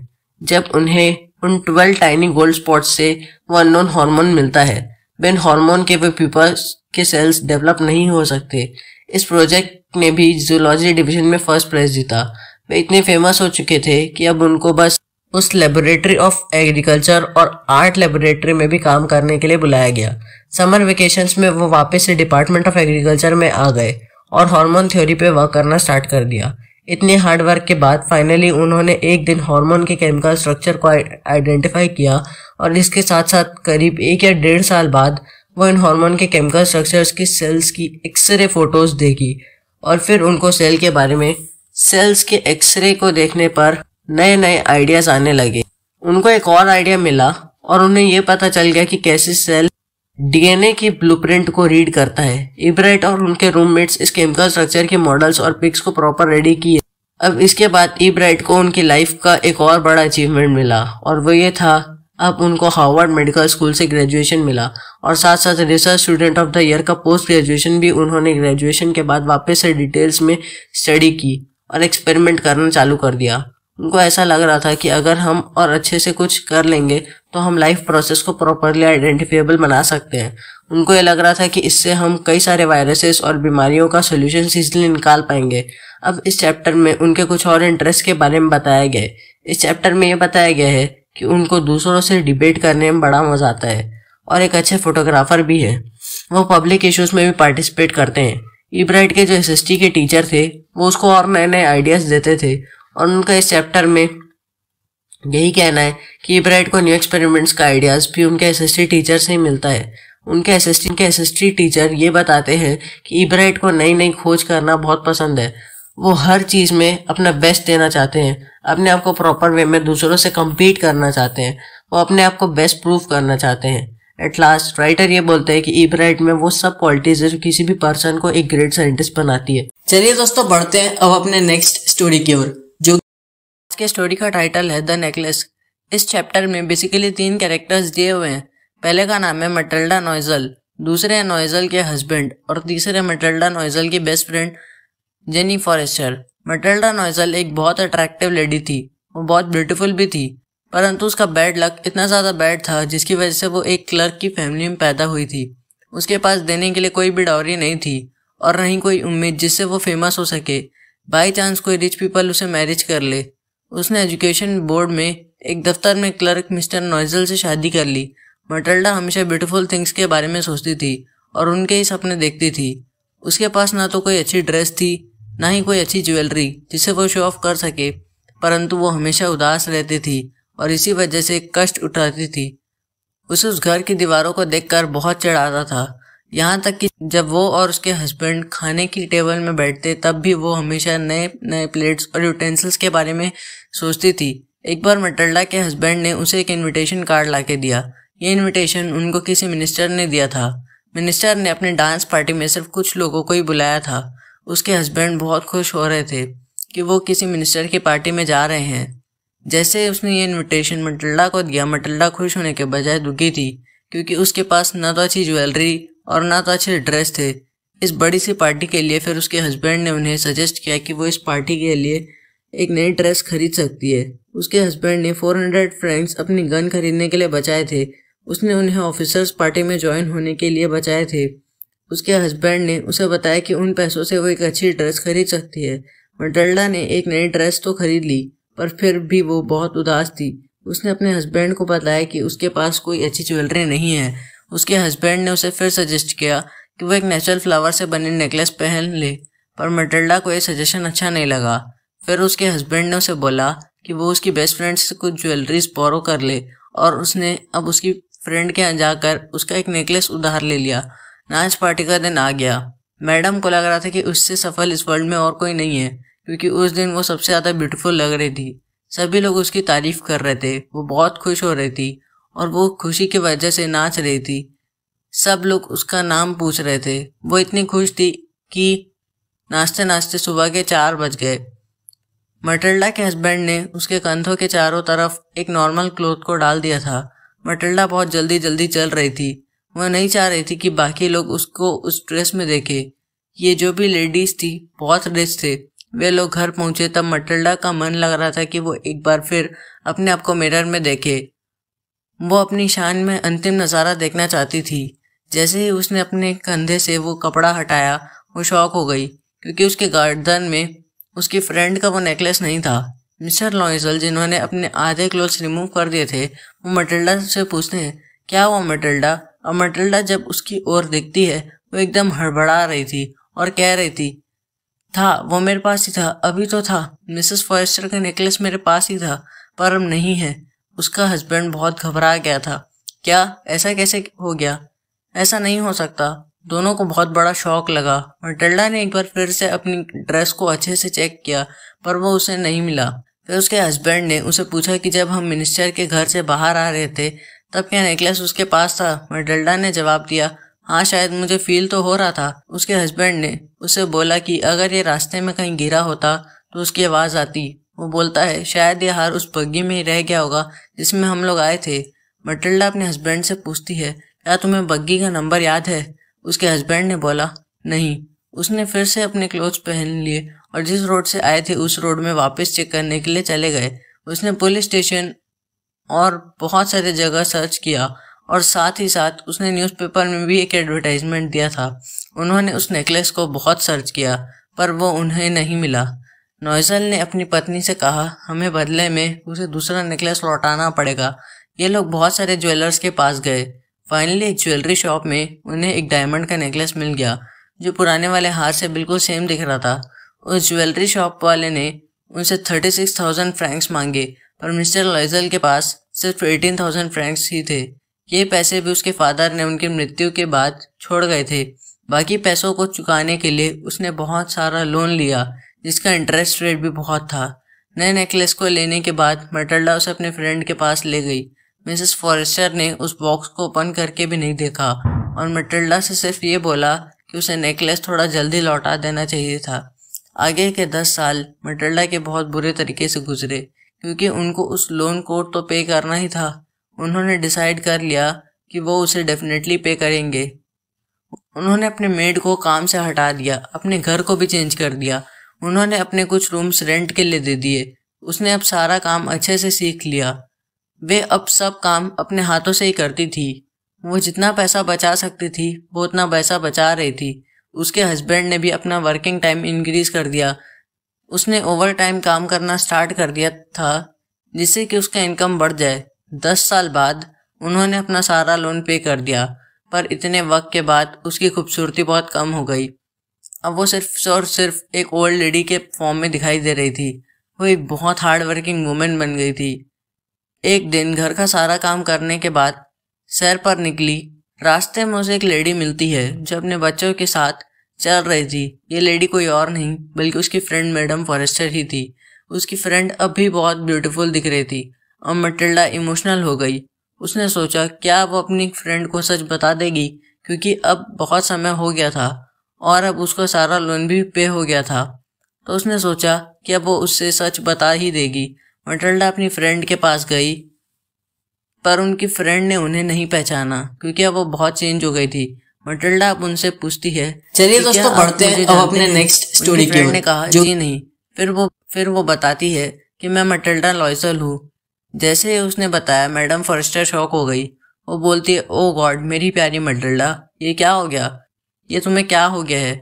जब उन्हें उन ट्वेल्व टाइनी गोल्ड स्पॉट से वो अनोन हार्मोन मिलता है बिन हार्मोन के वे पीपल के सेल्स डेवलप नहीं हो सकते इस प्रोजेक्ट ने भी जूलॉजी डिवीजन में फर्स्ट प्राइज जीता वे इतने फेमस हो चुके थे कि अब उनको बस उस लेबोरेटरी ऑफ एग्रीकल्चर और आर्ट लेबोरेटरी में भी काम करने के लिए बुलाया गया समर वेकेशन में वो वापस से डिपार्टमेंट ऑफ एग्रीकल्चर में आ गए और हार्मोन थ्योरी पे वर्क करना स्टार्ट कर दिया इतने हार्ड वर्क के बाद फाइनली उन्होंने एक दिन हार्मोन के केमिकल स्ट्रक्चर को आइडेंटिफाई किया और इसके साथ साथ करीब एक या डेढ़ साल बाद वो इन हार्मोन के केमिकल स्ट्रक्चर्स की सेल्स की एक्सरे फोटोज देखी और फिर उनको सेल के बारे में सेल्स के एक्सरे को देखने पर नए नए आइडियाज आने लगे उनको एक और आइडिया मिला और उन्हें यह पता चल गया कि कैसे सेल डीएनए की ब्लूप्रिंट को रीड करता है इब्राइट और उनके रूममेट्स इस केमिकल स्ट्रक्चर के मॉडल्स और पिक्स को प्रॉपर रेडी किए अब इसके बाद इब्राइट को उनकी लाइफ का एक और बड़ा अचीवमेंट मिला और वो ये था अब उनको हार्वर्ड मेडिकल स्कूल से ग्रेजुएशन मिला और साथ साथ research student of the year का पोस्ट ग्रेजुएशन भी उन्होंने ग्रेजुएशन के बाद वापस से डिटेल्स में स्टडी की और एक्सपेरिमेंट करना चालू कर दिया उनको ऐसा लग रहा था कि अगर हम और अच्छे से कुछ कर लेंगे तो हम लाइफ प्रोसेस को प्रॉपरली आइडेंटिफिएबल बना सकते हैं उनको ये लग रहा था कि इससे हम कई सारे वायरसेस और बीमारियों का सोल्यूशन इजीली निकाल पाएंगे अब इस चैप्टर में उनके कुछ और इंटरेस्ट के बारे में बताया गया है इस चैप्टर में ये बताया गया है कि उनको दूसरों से डिबेट करने में बड़ा मज़ा आता है और एक अच्छे फोटोग्राफर भी है वो पब्लिक इश्यूज में भी पार्टिसिपेट करते हैं इब्राइट के जो एस के टीचर थे वो उसको और नए नए आइडियाज़ देते थे और उनका इस चैप्टर में यही कहना है कि ब्राइट को न्यू एक्सपेरिमेंट्स का आइडियाज़ भी उनके एसएसटी टीचर से ही मिलता है उनके असिस्टेंट के असिस्टेंट टीचर ये बताते हैं कि इब्राइट को नई नई खोज करना बहुत पसंद है वो हर चीज़ में अपना बेस्ट देना चाहते हैं अपने आप को प्रॉपर वे में दूसरों से कम्पीट करना चाहते हैं वो अपने आप को बेस्ट प्रूव करना चाहते हैं एट लास्ट राइटर ये बोलते हैं कि इब्राइट में वो सब क्वालिटीज है जो किसी भी पर्सन को एक ग्रेट साइंटिस्ट बनाती है चलिए दोस्तों बढ़ते हैं अब अपने नेक्स्ट स्टोरी की ओर आज के स्टोरी का टाइटल है द नेकलेस इस चैप्टर में बेसिकली तीन कैरेक्टर्स दिए हुए हैं पहले का नाम है मटल्डा नोइजल दूसरे है नोइजल के हस्बैंड और तीसरे मटल्डा नोइजल की best friend Jeanne Forestier Matilda Loisel एक बहुत अट्रैक्टिव लेडी थी वो बहुत ब्यूटीफुल भी थी परंतु उसका बैड लक इतना ज़्यादा बैड था जिसकी वजह से वो एक क्लर्क की फैमिली में पैदा हुई थी उसके पास देने के लिए कोई भी डॉरी नहीं थी और नहीं कोई उम्मीद जिससे वो फेमस हो सके बाई चांस कोई रिच पीपल उसे मैरिज कर ले उसने एजुकेशन बोर्ड में एक दफ्तर में क्लर्क मिस्टर नोइजल से शादी कर ली मटल्डा हमेशा ब्यूटीफुल थिंग्स के बारे में सोचती थी और उनके ही सपने देखती थी उसके पास ना तो कोई अच्छी ड्रेस थी ना ही कोई अच्छी ज्वेलरी जिसे वो शो ऑफ कर सके परंतु वो हमेशा उदास रहती थी और इसी वजह से कष्ट उठाती थी उसे उस घर की दीवारों को देखकर बहुत चढ़ाता आता था यहाँ तक कि जब वो और उसके हस्बैंड खाने की टेबल में बैठते तब भी वो हमेशा नए नए प्लेट्स और यूटेंसिल्स के बारे में सोचती थी एक बार मटल्डा के हस्बैंड ने उसे एक इनविटेशन कार्ड ला दिया ये इनविटेशन उनको किसी मिनिस्टर ने दिया था मिनिस्टर ने अपने डांस पार्टी में सिर्फ कुछ लोगों को ही बुलाया था उसके हस्बैंड बहुत खुश हो रहे थे कि वो किसी मिनिस्टर की पार्टी में जा रहे हैं जैसे उसने ये इनविटेशन मटल्डा को दिया मटल्डा खुश होने के बजाय दुखी थी क्योंकि उसके पास ना तो अच्छी ज्वेलरी और ना तो अच्छे ड्रेस थे इस बड़ी सी पार्टी के लिए फिर उसके हस्बैंड ने उन्हें सजेस्ट किया कि वो इस पार्टी के लिए एक नई ड्रेस खरीद सकती है उसके हस्बैंड ने 400 फ्रैंक्स अपनी गन खरीदने के लिए बचाए थे उसने उन्हें ऑफिसर्स पार्टी में ज्वाइन होने के लिए बचाए थे उसके हस्बैंड ने उसे बताया कि उन पैसों से वो एक अच्छी ड्रेस खरीद सकती है मडल्डा ने एक नई ड्रेस तो खरीद ली पर फिर भी वो बहुत उदास थी उसने अपने हस्बैंड को बताया कि उसके पास कोई अच्छी ज्वेलरी नहीं है उसके हस्बैंड ने उसे फिर सजेस्ट किया कि वो एक नेचुरल फ्लावर से बने नेकलेस पहन ले पर मडल्डा को यह सजेशन अच्छा नहीं लगा फिर उसके हस्बैंड ने उसे बोला कि वो उसकी बेस्ट फ्रेंड से कुछ ज्वेलरीज बोरो कर ले और उसने अब उसकी फ्रेंड के यहाँ जाकर उसका एक नेकलेस उधार ले लिया नाच पार्टी का दिन आ गया मैडम को लग रहा था कि उससे सफल इस वर्ल्ड में और कोई नहीं है क्योंकि उस दिन वो सबसे ज़्यादा ब्यूटीफुल लग रही थी सभी लोग उसकी तारीफ कर रहे थे वो बहुत खुश हो रही थी और वो खुशी की वजह से नाच रही थी सब लोग उसका नाम पूछ रहे थे वो इतनी खुश थी कि नाचते नाचते सुबह के चार बज गए मटिल्डा के हस्बैंड ने उसके कंधों के चारों तरफ एक नॉर्मल क्लोथ को डाल दिया था मटिल्डा बहुत जल्दी जल्दी चल रही थी वह नहीं चाह रही थी कि बाकी लोग उसको उस ड्रेस में देखे ये जो भी लेडीज थी बहुत रिच थे वे लोग घर पहुंचे तब मटिल्डा का मन लग रहा था कि वो एक बार फिर अपने आप को मिरर में देखे वो अपनी शान में अंतिम नज़ारा देखना चाहती थी जैसे ही उसने अपने कंधे से वो कपड़ा हटाया वो शौक हो गई क्योंकि उसके गार्डन में उसकी फ्रेंड का वो नेकलेस नहीं था मिस्टर लॉइजल जिन्होंने अपने आधे क्लोथ्स रिमूव कर दिए थे वो मटिल्डा से पूछते हैं क्या वो मटिल्डा और मटिल्डा जब उसकी ओर देखती है वो एकदम हड़बड़ा रही थी और कह रही थी था वो मेरे पास ही था अभी तो था मिसेस फॉरेस्टर का नेकलेस मेरे पास ही था पर अब नहीं है उसका हस्बैंड बहुत घबरा गया था क्या ऐसा कैसे हो गया ऐसा नहीं हो सकता दोनों को बहुत बड़ा शौक लगा मटल्डा ने एक बार फिर से अपनी ड्रेस को अच्छे से चेक किया पर वो उसे नहीं मिला फिर उसके हस्बैंड ने उसे पूछा कि जब हम मिनिस्टर के घर से बाहर आ रहे थे तब क्या नेकलेस उसके पास था मटल्डा ने जवाब दिया हाँ शायद मुझे फील तो हो रहा था उसके हस्बैंड ने उसे बोला कि अगर ये रास्ते में कहीं गिरा होता तो उसकी आवाज़ आती वो बोलता है शायद ये हार उस बग्गी में ही रह गया होगा जिसमें हम लोग आए थे मटल्डा अपने हस्बैंड से पूछती है क्या तुम्हें बग्गी का नंबर याद है उसके हस्बैंड ने बोला नहीं उसने फिर से अपने क्लोथ्स पहन लिए और जिस रोड से आए थे उस रोड में वापस चेक करने के लिए चले गए उसने पुलिस स्टेशन और बहुत सारे जगह सर्च किया और साथ ही साथ उसने न्यूज़पेपर में भी एक एडवर्टाइजमेंट दिया था उन्होंने उस नेकलेस को बहुत सर्च किया पर वो उन्हें नहीं मिला नोजल ने अपनी पत्नी से कहा हमें बदले में उसे दूसरा नेकलेस लौटाना पड़ेगा ये लोग बहुत सारे ज्वेलर्स के पास गए फाइनली एक ज्वेलरी शॉप में उन्हें एक डायमंड का नेकलेस मिल गया जो पुराने वाले हार से बिल्कुल सेम दिख रहा था उस ज्वेलरी शॉप वाले ने उनसे थर्टी सिक्स थाउजेंड फ्रैंक्स मांगे पर मिस्टर लॉइजल के पास सिर्फ एटीन थाउजेंड फ्रैंक्स ही थे ये पैसे भी उसके फादर ने उनकी मृत्यु के बाद छोड़ गए थे बाकी पैसों को चुकाने के लिए उसने बहुत सारा लोन लिया जिसका इंटरेस्ट रेट भी बहुत था नए नेकलेस को लेने के बाद मटल्डा उसे अपने फ्रेंड के पास ले गई मिसेस फॉरेस्टर ने उस बॉक्स को ओपन करके भी नहीं देखा और मटिल्डा से सिर्फ ये बोला कि उसे नेकलेस थोड़ा जल्दी लौटा देना चाहिए था आगे के दस साल मटिल्डा के बहुत बुरे तरीके से गुजरे क्योंकि उनको उस लोन कोर्ट तो पे करना ही था उन्होंने डिसाइड कर लिया कि वो उसे डेफिनेटली पे करेंगे उन्होंने अपने मेड को काम से हटा दिया अपने घर को भी चेंज कर दिया उन्होंने अपने कुछ रूम्स रेंट के लिए दे दिए उसने अब सारा काम अच्छे से सीख लिया वे अब सब काम अपने हाथों से ही करती थी वो जितना पैसा बचा सकती थी वो उतना पैसा बचा रही थी उसके हस्बैंड ने भी अपना वर्किंग टाइम इंक्रीज कर दिया उसने ओवर टाइम काम करना स्टार्ट कर दिया था जिससे कि उसका इनकम बढ़ जाए दस साल बाद उन्होंने अपना सारा लोन पे कर दिया पर इतने वक्त के बाद उसकी खूबसूरती बहुत कम हो गई अब वो सिर्फ और सिर्फ एक ओल्ड लेडी के फॉर्म में दिखाई दे रही थी वो एक बहुत हार्ड वर्किंग वूमेन बन गई थी एक दिन घर का सारा काम करने के बाद सैर पर निकली रास्ते में उसे एक लेडी मिलती है जो अपने बच्चों के साथ चल रही थी ये लेडी कोई और नहीं बल्कि उसकी फ्रेंड मैडम फॉरेस्टर ही थी उसकी फ्रेंड अब भी बहुत ब्यूटीफुल दिख रही थी और मटिल्डा इमोशनल हो गई उसने सोचा क्या वो अपनी फ्रेंड को सच बता देगी क्योंकि अब बहुत समय हो गया था और अब उसका सारा लोन भी पे हो गया था तो उसने सोचा कि अब वो उससे सच बता ही देगी मटल्डा अपनी फ्रेंड के पास गई पर उनकी फ्रेंड ने उन्हें नहीं पहचाना क्योंकि अब वो बहुत चेंज हो गई थी मटल्डा अब उनसे पूछती है चलिए दोस्तों बढ़ते हैं अब अपने नेक्स्ट स्टोरी की ने कहा जो... जी नहीं फिर वो फिर वो बताती है कि मैं मटल्डा लॉयसल हूँ जैसे उसने बताया मैडम फॉरेस्टर शॉक हो गई वो बोलती है ओ गॉड मेरी प्यारी मटल्डा ये क्या हो गया ये तुम्हें क्या हो गया है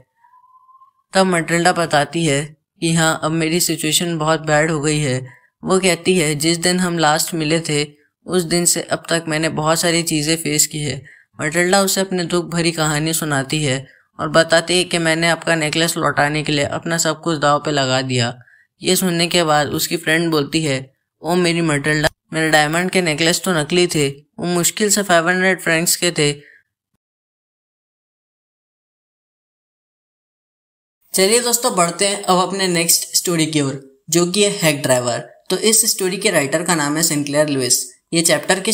तब मटल्डा बताती है कि हाँ अब मेरी सिचुएशन बहुत बैड हो गई है वो कहती है जिस दिन हम लास्ट मिले थे उस दिन से अब तक मैंने बहुत सारी चीज़ें फेस की है मटल्डा उसे अपने दुख भरी कहानी सुनाती है और बताती है कि मैंने आपका नेकलेस लौटाने के लिए अपना सब कुछ दाव पे लगा दिया ये सुनने के बाद उसकी फ्रेंड बोलती है ओ मेरी मटल्डा मेरे डायमंड के नेकलेस तो नकली थे वो मुश्किल से फाइव हंड्रेड फ्रेंक्स के थे चलिए दोस्तों बढ़ते हैं अब अपने नेक्स्ट स्टोरी की ओर जो कि है हैक ड्राइवर तो इस स्टोरी के राइटर का नाम है सिंक्लेयर लुइस ये चैप्टर की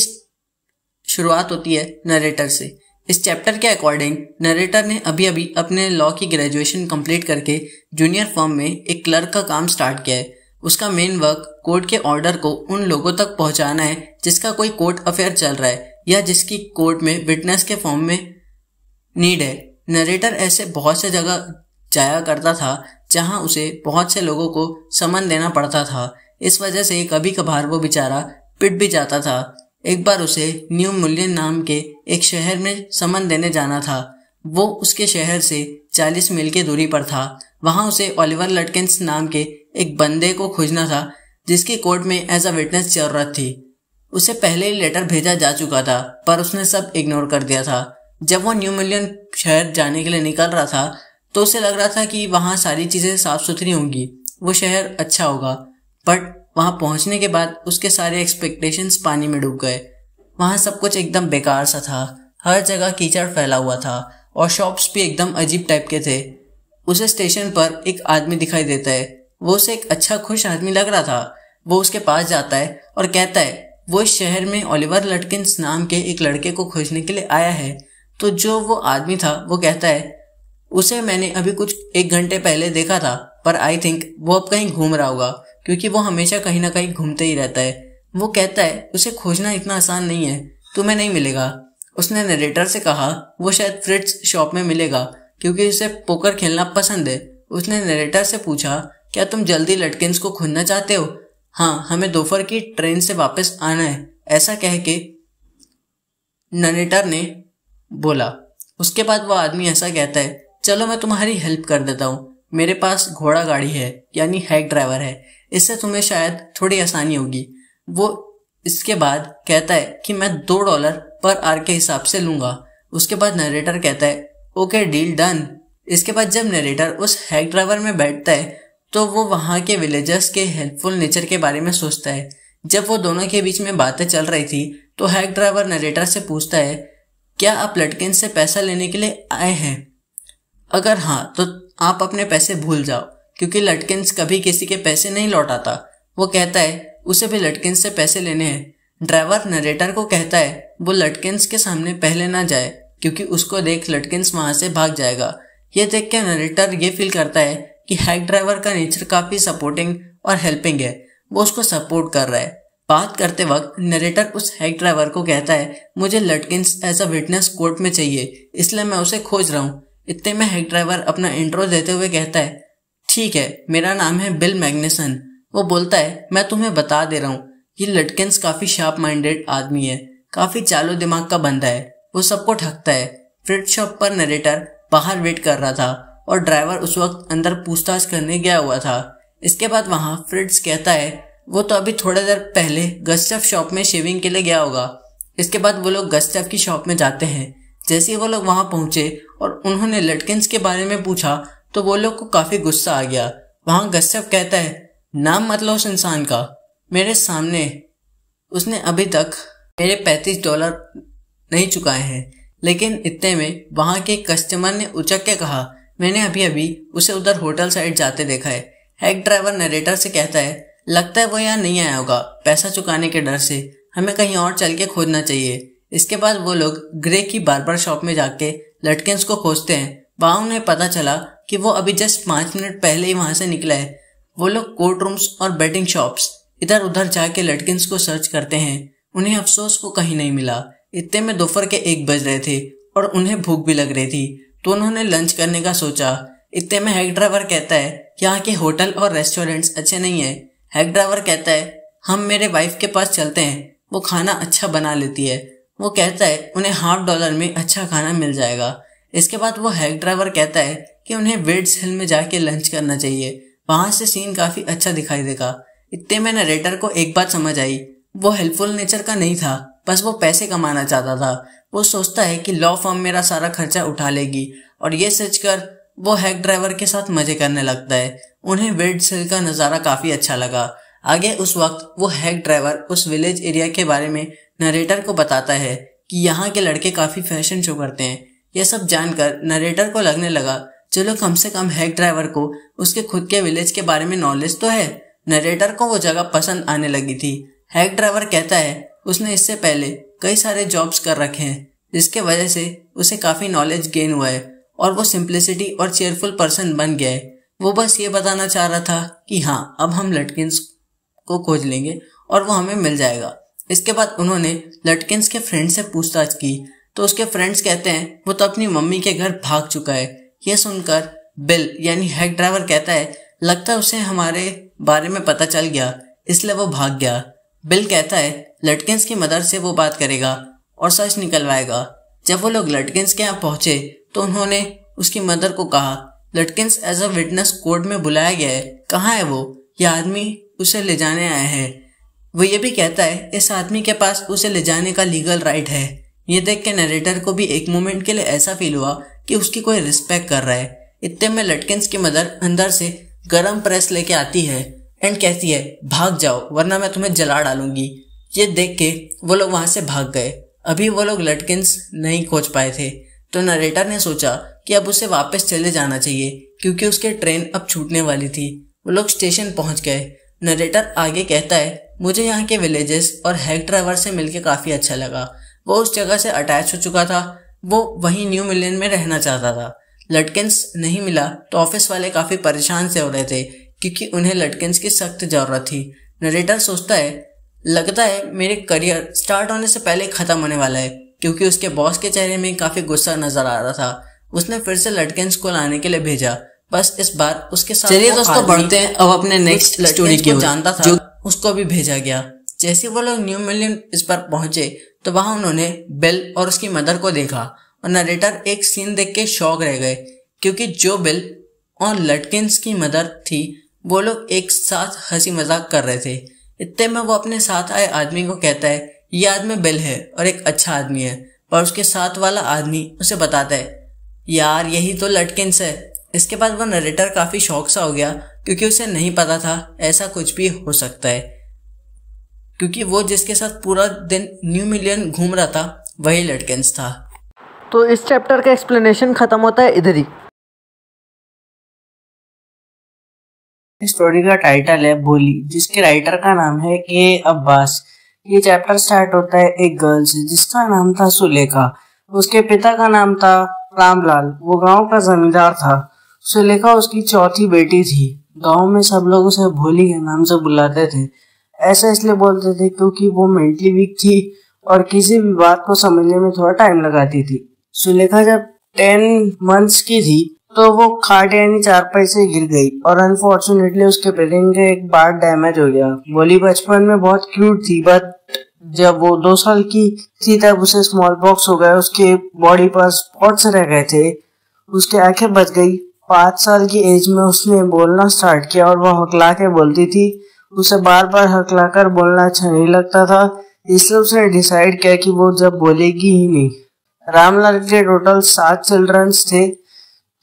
शुरुआत होती है नरेटर से इस चैप्टर के अकॉर्डिंग नरेटर ने अभी अभी अपने लॉ की ग्रेजुएशन कंप्लीट करके जूनियर फॉर्म में एक क्लर्क का काम स्टार्ट किया है उसका मेन वर्क कोर्ट के ऑर्डर को उन लोगों तक पहुंचाना है जिसका कोई कोर्ट अफेयर चल रहा है या जिसकी कोर्ट में विटनेस के फॉर्म में नीड है नरेटर ऐसे बहुत से जगह जाया करता था जहां उसे बहुत से लोगों को समन देना पड़ता था इस वजह से कभी कभार वो बेचारा पिट भी जाता था एक बार उसे न्यू मुलियन नाम के एक शहर में समन देने जाना था वो उसके शहर से 40 मील की दूरी पर था वहां उसे ओलिवर लटकेंस नाम के एक बंदे को खोजना था जिसकी कोर्ट में एज अ विटनेस जरूरत थी उसे पहले ही लेटर भेजा जा चुका था पर उसने सब इग्नोर कर दिया था जब वो न्यू मिलियन शहर जाने के लिए निकल रहा था तो उसे लग रहा था कि वहाँ सारी चीज़ें साफ सुथरी होंगी वो शहर अच्छा होगा बट वहाँ पहुँचने के बाद उसके सारे एक्सपेक्टेशंस पानी में डूब गए वहाँ सब कुछ एकदम बेकार सा था हर जगह कीचड़ फैला हुआ था और शॉप्स भी एकदम अजीब टाइप के थे उसे स्टेशन पर एक आदमी दिखाई देता है वो उसे एक अच्छा खुश आदमी लग रहा था वो उसके पास जाता है और कहता है वो इस शहर में ओलिवर लटकिंस नाम के एक लड़के को खोजने के लिए आया है तो जो वो आदमी था वो कहता है उसे मैंने अभी कुछ एक घंटे पहले देखा था पर आई थिंक वो अब कहीं घूम रहा होगा क्योंकि वो हमेशा कहीं ना कहीं घूमते ही रहता है वो कहता है उसे खोजना इतना आसान नहीं है तुम्हें नहीं मिलेगा उसने नरेटर से कहा वो शायद फ्रिट्स शॉप में मिलेगा क्योंकि उसे पोकर खेलना पसंद है उसने नरेटर से पूछा क्या तुम जल्दी लटकिन को खोजना चाहते हो हाँ हमें दोपहर की ट्रेन से वापस आना है ऐसा कह के नरेटर ने बोला उसके बाद वो आदमी ऐसा कहता है चलो मैं तुम्हारी हेल्प कर देता हूँ मेरे पास घोड़ा गाड़ी है यानी हैक ड्राइवर है इससे तुम्हें शायद थोड़ी आसानी होगी वो इसके बाद कहता है कि मैं दो डॉलर पर आर के हिसाब से लूंगा उसके बाद नरेटर कहता है ओके डील डन इसके बाद जब नरेटर उस हैक ड्राइवर में बैठता है तो वो वहाँ के विलेजर्स के हेल्पफुल नेचर के बारे में सोचता है जब वो दोनों के बीच में बातें चल रही थी तो हैक ड्राइवर नरेटर से पूछता है क्या आप लटकिन से पैसा लेने के लिए आए हैं अगर हाँ तो आप अपने पैसे भूल जाओ क्योंकि लटकिंस कभी किसी के पैसे नहीं लौटाता वो कहता है उसे भी लटकिंस से पैसे लेने हैं ड्राइवर नरेटर को कहता है वो लटकिंस के सामने पहले ना जाए क्योंकि उसको देख लटकिंस वहां से भाग जाएगा ये देख के नरेटर ये फील करता है कि हैक ड्राइवर का नेचर काफ़ी सपोर्टिंग और हेल्पिंग है वो उसको सपोर्ट कर रहा है बात करते वक्त नरेटर उस हैक ड्राइवर को कहता है मुझे Lutkins as a witness court में चाहिए इसलिए मैं उसे खोज रहा हूँ इतने में हैक ड्राइवर अपना इंट्रो देते हुए कहता है ठीक है मेरा नाम है बिल मैग्नेसन वो बोलता है मैं तुम्हें बता दे रहा हूँ ये लटकिन्स काफी शार्प माइंडेड आदमी है काफी चालू दिमाग का बंदा है वो सबको ठगता है फ्रिट शॉप पर नरेटर बाहर वेट कर रहा था और ड्राइवर उस वक्त अंदर पूछताछ करने गया हुआ था इसके बाद वहाँ फ्रिट्स कहता है वो तो अभी थोड़ी देर पहले गस्टफ शॉप में शेविंग के लिए गया होगा इसके बाद वो लोग गस्टफ की शॉप में जाते हैं जैसे ही वो लोग वहाँ पहुंचे और उन्होंने लटकिन के बारे में पूछा तो वो लोग को काफ़ी गुस्सा आ गया वहां गस्सब कहता है नाम मतलब उस इंसान का मेरे सामने उसने अभी तक मेरे पैंतीस डॉलर नहीं चुकाए हैं लेकिन इतने में वहां के कस्टमर ने उचक के कहा मैंने अभी अभी उसे उधर होटल साइड जाते देखा है हैक ड्राइवर नरेटर से कहता है लगता है वो यहाँ नहीं आया होगा पैसा चुकाने के डर से हमें कहीं और चल के खोजना चाहिए इसके बाद वो लोग ग्रे की बार बार शॉप में जाके लटकेंस को खोजते हैं वहां उन्हें पता चला कि वो अभी जस्ट पांच मिनट पहले ही वहां से निकला है वो लोग कोर्ट रूम्स और बेटिंग शॉप्स इधर उधर जाके लटकिन को सर्च करते हैं उन्हें अफसोस को कहीं नहीं मिला इतने में दोपहर के एक बज रहे थे और उन्हें भूख भी लग रही थी तो उन्होंने लंच करने का सोचा इतने में हैक ड्राइवर कहता है यहाँ के होटल और रेस्टोरेंट्स अच्छे नहीं है हैक ड्राइवर कहता है हम मेरे वाइफ के पास चलते हैं वो खाना अच्छा बना लेती है वो कहता है उन्हें हाफ डॉलर में अच्छा खाना मिल जाएगा इसके बाद वो हैक ड्राइवर कहता है कि उन्हें वेड्स हिल में जाके लंच करना चाहिए वहां से सीन काफी अच्छा दिखाई देगा इतने में नरेटर को एक बात समझ आई वो हेल्पफुल नेचर का नहीं था बस वो पैसे कमाना चाहता था वो सोचता है कि लॉ फर्म मेरा सारा खर्चा उठा लेगी और ये सच कर वो हैक ड्राइवर के साथ मजे करने लगता है उन्हें वेड सेल का नज़ारा काफ़ी अच्छा लगा आगे उस वक्त वो हैक ड्राइवर उस विलेज एरिया के बारे में नरेटर को बताता है कि यहाँ के लड़के काफ़ी फैशन शो करते हैं यह सब जानकर नरेटर को लगने लगा चलो कम से कम हैक ड्राइवर को उसके खुद के विलेज के बारे में नॉलेज तो है नरेटर को वो जगह पसंद आने लगी थी हैक ड्राइवर कहता है उसने इससे पहले कई सारे जॉब्स कर रखे हैं जिसके वजह से उसे काफ़ी नॉलेज गेन हुआ है और वो सिंप्लिसिटी और चेयरफुल पर्सन बन गया है वो बस ये बताना चाह रहा था कि हाँ अब हम लटकिंस को खोज लेंगे और वो हमें मिल जाएगा इसके बाद उन्होंने लटकिंस के फ्रेंड से पूछताछ की तो उसके फ्रेंड्स कहते हैं वो तो अपनी मम्मी के घर भाग चुका है यह सुनकर बिल यानी हैक ड्राइवर कहता है लगता है उसे हमारे बारे में पता चल गया इसलिए वो भाग गया बिल कहता है लटकिंस की मदद से वो बात करेगा और सच निकलवाएगा जब वो लोग लटकिंस के यहाँ पहुंचे तो उन्होंने उसकी मदर को कहा Lutkins as a witness court में बुलाया गया है कहाँ है वो यह आदमी उसे ले जाने आया है वो ये भी कहता है इस आदमी के पास उसे ले जाने का लीगल राइट है ये देख के नरेटर को भी एक मोमेंट के लिए ऐसा फील हुआ कि उसकी कोई रिस्पेक्ट कर रहा है इतने में लटकिन की मदर अंदर से गर्म प्रेस लेके आती है एंड कहती है भाग जाओ वरना मैं तुम्हें जला डालूंगी ये देख के वो लोग वहां से भाग गए अभी वो लोग लटकिन्स नहीं खोज पाए थे तो नरेटर ने सोचा कि अब उसे वापस चले जाना चाहिए क्योंकि उसके ट्रेन अब छूटने वाली थी वो लोग स्टेशन पहुंच गए नरेटर आगे कहता है मुझे यहाँ के विलेजेस और हेल्प ड्राइवर से मिलकर काफ़ी अच्छा लगा वो उस जगह से अटैच हो चुका था वो वहीं न्यू मिलियन में रहना चाहता था लटकेंस नहीं मिला तो ऑफिस वाले काफ़ी परेशान से हो रहे थे क्योंकि उन्हें लटकेंस की सख्त ज़रूरत थी नरेटर सोचता है लगता है मेरे करियर स्टार्ट होने से पहले ख़त्म होने वाला है क्योंकि उसके बॉस के चेहरे में काफ़ी गुस्सा नजर आ रहा था उसने फिर से लटकेंस को लाने के लिए भेजा बस इस बार उसके साथ चलिए दोस्तों बढ़ते हैं अब अपने नेक्स्ट स्टोरी की जानता था जो उसको भी भेजा गया जैसे वो लोग न्यू मिलियन इस पर पहुंचे तो वहां उन्होंने बिल और उसकी मदर को देखा और नरेटर एक सीन देख के शौक रह गए क्योंकि जो बिल और लटकिंस की मदर थी वो लोग एक साथ हंसी मजाक कर रहे थे इतने में वो अपने साथ आए आदमी को कहता है ये आदमी बिल है और एक अच्छा आदमी है पर उसके साथ वाला आदमी उसे बताता है यार यही तो लटकिंस है इसके बाद वो नरेटर काफी शौक सा हो गया क्योंकि उसे नहीं पता था ऐसा कुछ भी हो सकता है क्योंकि वो जिसके साथ पूरा दिन न्यू मिलियन घूम रहा था वही लटकेंस था तो इस चैप्टर का एक्सप्लेनेशन ख़त्म होता है इधर ही स्टोरी का टाइटल है बोली जिसके राइटर का नाम है के अब्बास ये चैप्टर स्टार्ट होता है एक गर्ल से जिसका नाम था सुलेखा उसके पिता का नाम था रामलाल वो गांव का जमींदार था सुलेखा उसकी चौथी बेटी थी गांव में सब लोग उसे भोली के नाम से बुलाते थे ऐसा इसलिए बोलते थे क्योंकि वो मेंटली वीक थी और किसी भी बात को समझने में थोड़ा टाइम लगाती थी सुलेखा जब टेन मंथ्स की थी तो वो खाट यानी चारपाई से गिर गई और अनफॉर्चुनेटली उसके ब्रेन का एक बार डैमेज हो गया बोली बचपन में बहुत क्यूट थी बट जब वो दो साल की थी तब उसे स्मॉल बॉक्स हो गया उसके बॉडी पर स्पॉट्स रह गए थे उसकी आंखें बच गई पाँच साल की एज में उसने बोलना स्टार्ट किया और वह हकला के बोलती थी उसे बार बार हकलाकर बोलना अच्छा नहीं लगता था इसलिए उसने डिसाइड किया कि वो जब बोलेगी ही नहीं रामलाल के टोटल सात चिल्ड्रंस थे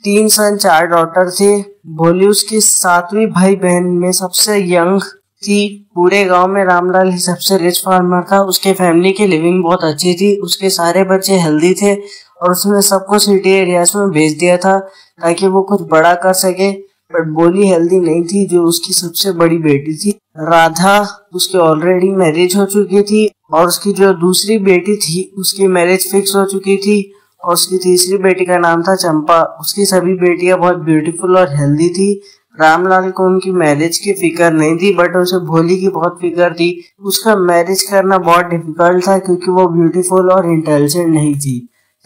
तीन सन चार डॉटर थे भोली उसकी सातवीं भाई बहन में सबसे यंग थी पूरे गांव में रामलाल ही सबसे रिच फार्मर था उसके फैमिली की लिविंग बहुत अच्छी थी उसके सारे बच्चे हेल्दी थे और उसने सबको सिटी एरियाज में भेज दिया था ताकि वो कुछ बड़ा कर सके बट बोली हेल्दी नहीं थी जो उसकी सबसे बड़ी बेटी थी राधा उसके ऑलरेडी मैरिज हो चुकी थी और उसकी जो दूसरी बेटी थी उसकी मैरिज फिक्स हो चुकी थी और उसकी तीसरी बेटी का नाम था चंपा उसकी सभी बेटियां बहुत ब्यूटीफुल और हेल्दी थी रामलाल को उनकी मैरिज की फिक्र नहीं थी बट उसे भोली की बहुत फिक्र थी उसका मैरिज करना बहुत डिफिकल्ट था क्योंकि वो ब्यूटीफुल और इंटेलिजेंट नहीं थी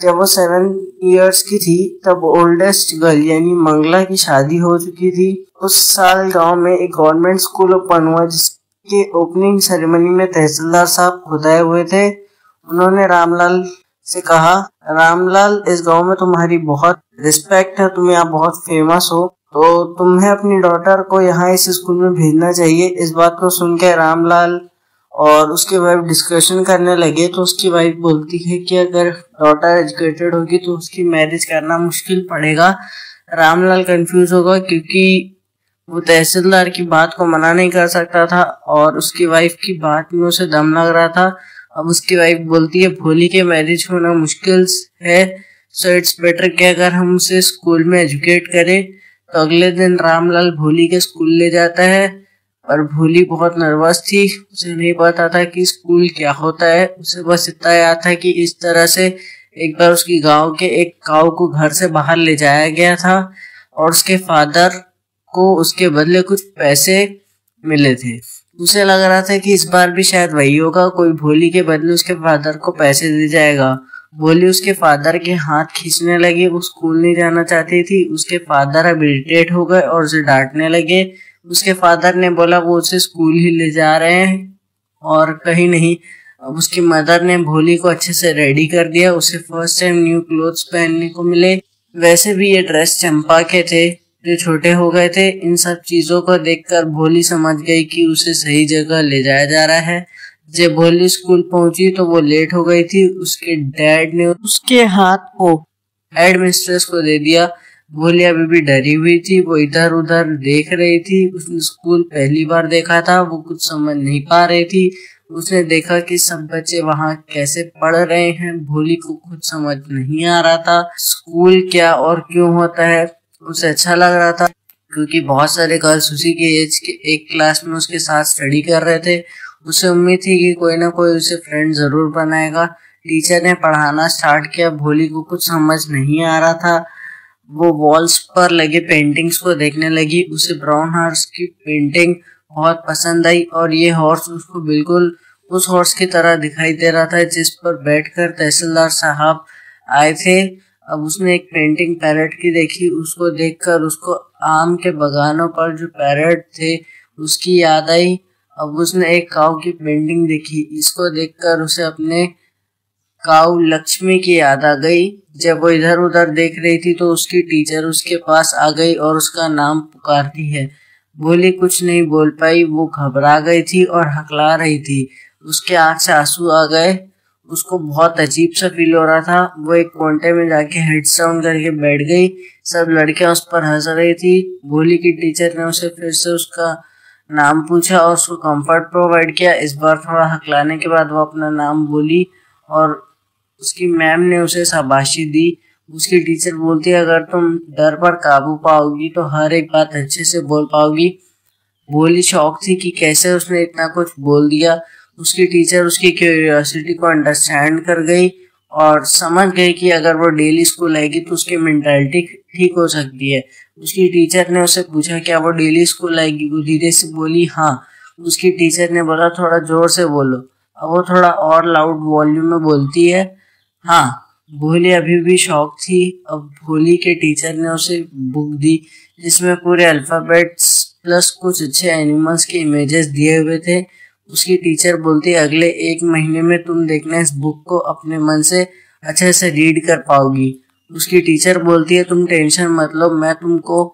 जब वो सेवन इयर्स की थी तब ओल्डेस्ट गर्ल यानी मंगला की शादी हो चुकी थी उस साल गांव में एक गवर्नमेंट स्कूल ओपन हुआ जिसके ओपनिंग सेरेमनी में तहसीलदार साहब खुदाए हुए थे उन्होंने रामलाल से कहा रामलाल इस गांव में तुम्हारी बहुत रिस्पेक्ट है तुम यहाँ बहुत फेमस हो तो तुम्हें अपनी डॉटर को यहाँ इस स्कूल में भेजना चाहिए इस बात को सुनकर रामलाल और उसके वाइफ डिस्कशन करने लगे तो उसकी वाइफ बोलती है कि अगर डॉटर एजुकेटेड होगी तो उसकी मैरिज करना मुश्किल पड़ेगा रामलाल कंफ्यूज होगा क्योंकि वो तहसीलदार की बात को मना नहीं कर सकता था और उसकी वाइफ की बात में उसे दम लग रहा था अब उसकी वाइफ बोलती है भोली के मैरिज होना मुश्किल है सो इट्स बेटर कि अगर हम उसे स्कूल में एजुकेट करें तो अगले दिन रामलाल भोली के स्कूल ले जाता है और भोली बहुत नर्वस थी उसे नहीं पता था कि स्कूल क्या होता है उसे बस इतना याद था कि इस तरह से एक बार उसकी गांव के एक काऊ को घर से बाहर ले जाया गया था और उसके फादर को उसके बदले कुछ पैसे मिले थे उसे लग रहा था कि इस बार भी शायद वही होगा कोई भोली के बदले उसके फादर को पैसे दे जाएगा भोली उसके फादर के हाथ खींचने लगी वो स्कूल नहीं जाना चाहती थी उसके फादर अब इरिटेट हो गए और उसे डांटने लगे उसके फादर ने बोला वो उसे स्कूल ही ले जा रहे हैं और कहीं नहीं अब उसकी मदर ने भोली को अच्छे से रेडी कर दिया उसे फर्स्ट टाइम न्यू क्लोथ्स पहनने को मिले वैसे भी ये ड्रेस चंपा के थे जो छोटे हो गए थे इन सब चीज़ों को देखकर भोली समझ गई कि उसे सही जगह ले जाया जा रहा है जब भोली स्कूल पहुंची तो वो लेट हो गई थी उसके डैड ने उसके हाथ को हेड मिस्ट्रेस को दे दिया भोलिया भी डरी हुई थी वो इधर उधर देख रही थी उसने स्कूल पहली बार देखा था वो कुछ समझ नहीं पा रही थी उसने देखा कि सब बच्चे वहाँ कैसे पढ़ रहे हैं भोली को कुछ समझ नहीं आ रहा था स्कूल क्या और क्यों होता है उसे अच्छा लग रहा था क्योंकि बहुत सारे गर्ल्स उसी के एज के एक क्लास में उसके साथ स्टडी कर रहे थे उसे उम्मीद थी कि कोई ना कोई उसे फ्रेंड जरूर बनाएगा टीचर ने पढ़ाना स्टार्ट किया भोली को कुछ समझ नहीं आ रहा था वो वॉल्स पर लगे पेंटिंग्स को देखने लगी उसे ब्राउन हॉर्स की पेंटिंग बहुत पसंद आई और ये हॉर्स उसको बिल्कुल उस हॉर्स की तरह दिखाई दे रहा था जिस पर बैठकर तहसीलदार साहब आए थे अब उसने एक पेंटिंग पैरट की देखी उसको देखकर उसको आम के बगानों पर जो पैरट थे उसकी याद आई अब उसने एक काव की पेंटिंग देखी इसको देखकर उसे अपने काव लक्ष्मी की याद आ गई जब वो इधर उधर देख रही थी तो उसकी टीचर उसके पास आ गई और उसका नाम पुकारती है बोली कुछ नहीं बोल पाई वो घबरा गई थी और हकला रही थी उसके आंख से आंसू आ गए उसको बहुत अजीब सा फील हो रहा था वो एक कोंटे में जाके हेड साउंड करके बैठ गई सब लड़कियां उस पर हंस रही थी भोली की टीचर ने उसे फिर से उसका नाम पूछा और उसको कंफर्ट प्रोवाइड किया इस बार थोड़ा हकलाने के बाद वो अपना नाम बोली और उसकी मैम ने उसे शाबाशी दी उसकी टीचर बोलती है अगर तुम डर पर काबू पाओगी तो हर एक बात अच्छे से बोल पाओगी बोली शौक थी कि कैसे उसने इतना कुछ बोल दिया उसकी टीचर उसकी क्यूरियोसिटी को अंडरस्टैंड कर गई और समझ गई कि अगर वो डेली स्कूल आएगी तो उसकी मैंटेलिटी ठीक हो सकती है उसकी टीचर ने उसे पूछा क्या वो डेली स्कूल आएगी वो धीरे से बोली हाँ उसकी टीचर ने बोला थोड़ा जोर से बोलो अब वो थोड़ा और लाउड वॉल्यूम में बोलती है हाँ भोली अभी भी शौक थी अब भोली के टीचर ने उसे बुक दी जिसमें पूरे अल्फाबेट्स प्लस कुछ अच्छे एनिमल्स के इमेजेस दिए हुए थे उसकी टीचर बोलती अगले एक महीने में तुम देखना इस बुक को अपने मन से अच्छे से रीड कर पाओगी उसकी टीचर बोलती है तुम टेंशन मत लो मैं तुमको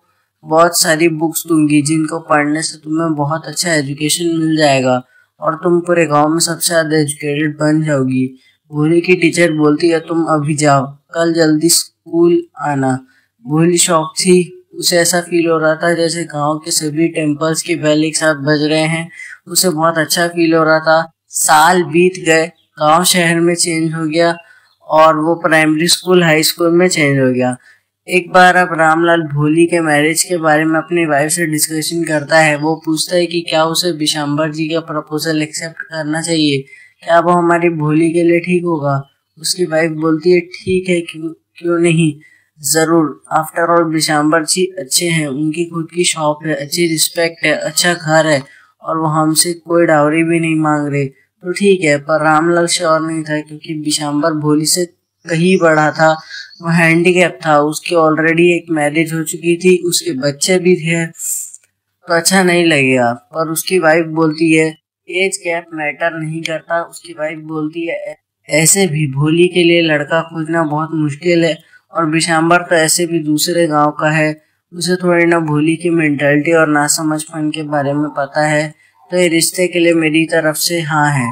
बहुत सारी बुक्स दूंगी जिनको पढ़ने से तुम्हें बहुत अच्छा एजुकेशन मिल जाएगा और तुम पूरे गांव में सबसे ज़्यादा एजुकेटेड बन जाओगी भोली की टीचर बोलती है तुम अभी जाओ कल जल्दी स्कूल आना भोली शौक थी उसे ऐसा फील हो रहा था जैसे गांव के सभी टेम्पल्स के बैल एक साथ बज रहे हैं उसे बहुत अच्छा फील हो रहा था साल बीत गए गांव शहर में चेंज हो गया और वो प्राइमरी स्कूल हाई स्कूल में चेंज हो गया एक बार अब रामलाल भोली के मैरिज के बारे में अपनी वाइफ से डिस्कशन करता है वो पूछता है कि क्या उसे विशाम्बर जी का प्रपोजल एक्सेप्ट करना चाहिए क्या वो हमारी भोली के लिए ठीक होगा उसकी वाइफ बोलती है ठीक है क्यों क्यों नहीं जरूर आफ्टर ऑल बिशाम्बर जी अच्छे हैं उनकी खुद की शॉप है अच्छी रिस्पेक्ट है अच्छा घर है और वो हमसे कोई डावरी भी नहीं मांग रहे तो ठीक है पर रामलाल श्योर नहीं था क्योंकि बिशाम्बर भोली से कहीं बड़ा था वो हैंडीकैप था उसकी ऑलरेडी एक मैरिज हो चुकी थी उसके बच्चे भी थे तो अच्छा नहीं लगेगा पर उसकी वाइफ बोलती है एज गैप मैटर नहीं करता उसकी वाइफ बोलती है ऐसे भी भोली के लिए लड़का खोजना बहुत मुश्किल है और बिशाम्बर तो ऐसे भी दूसरे गांव का है उसे थोड़ी ना भोली की मेंटेलिटी और ना समझपन के बारे में पता है तो ये रिश्ते के लिए मेरी तरफ से हाँ है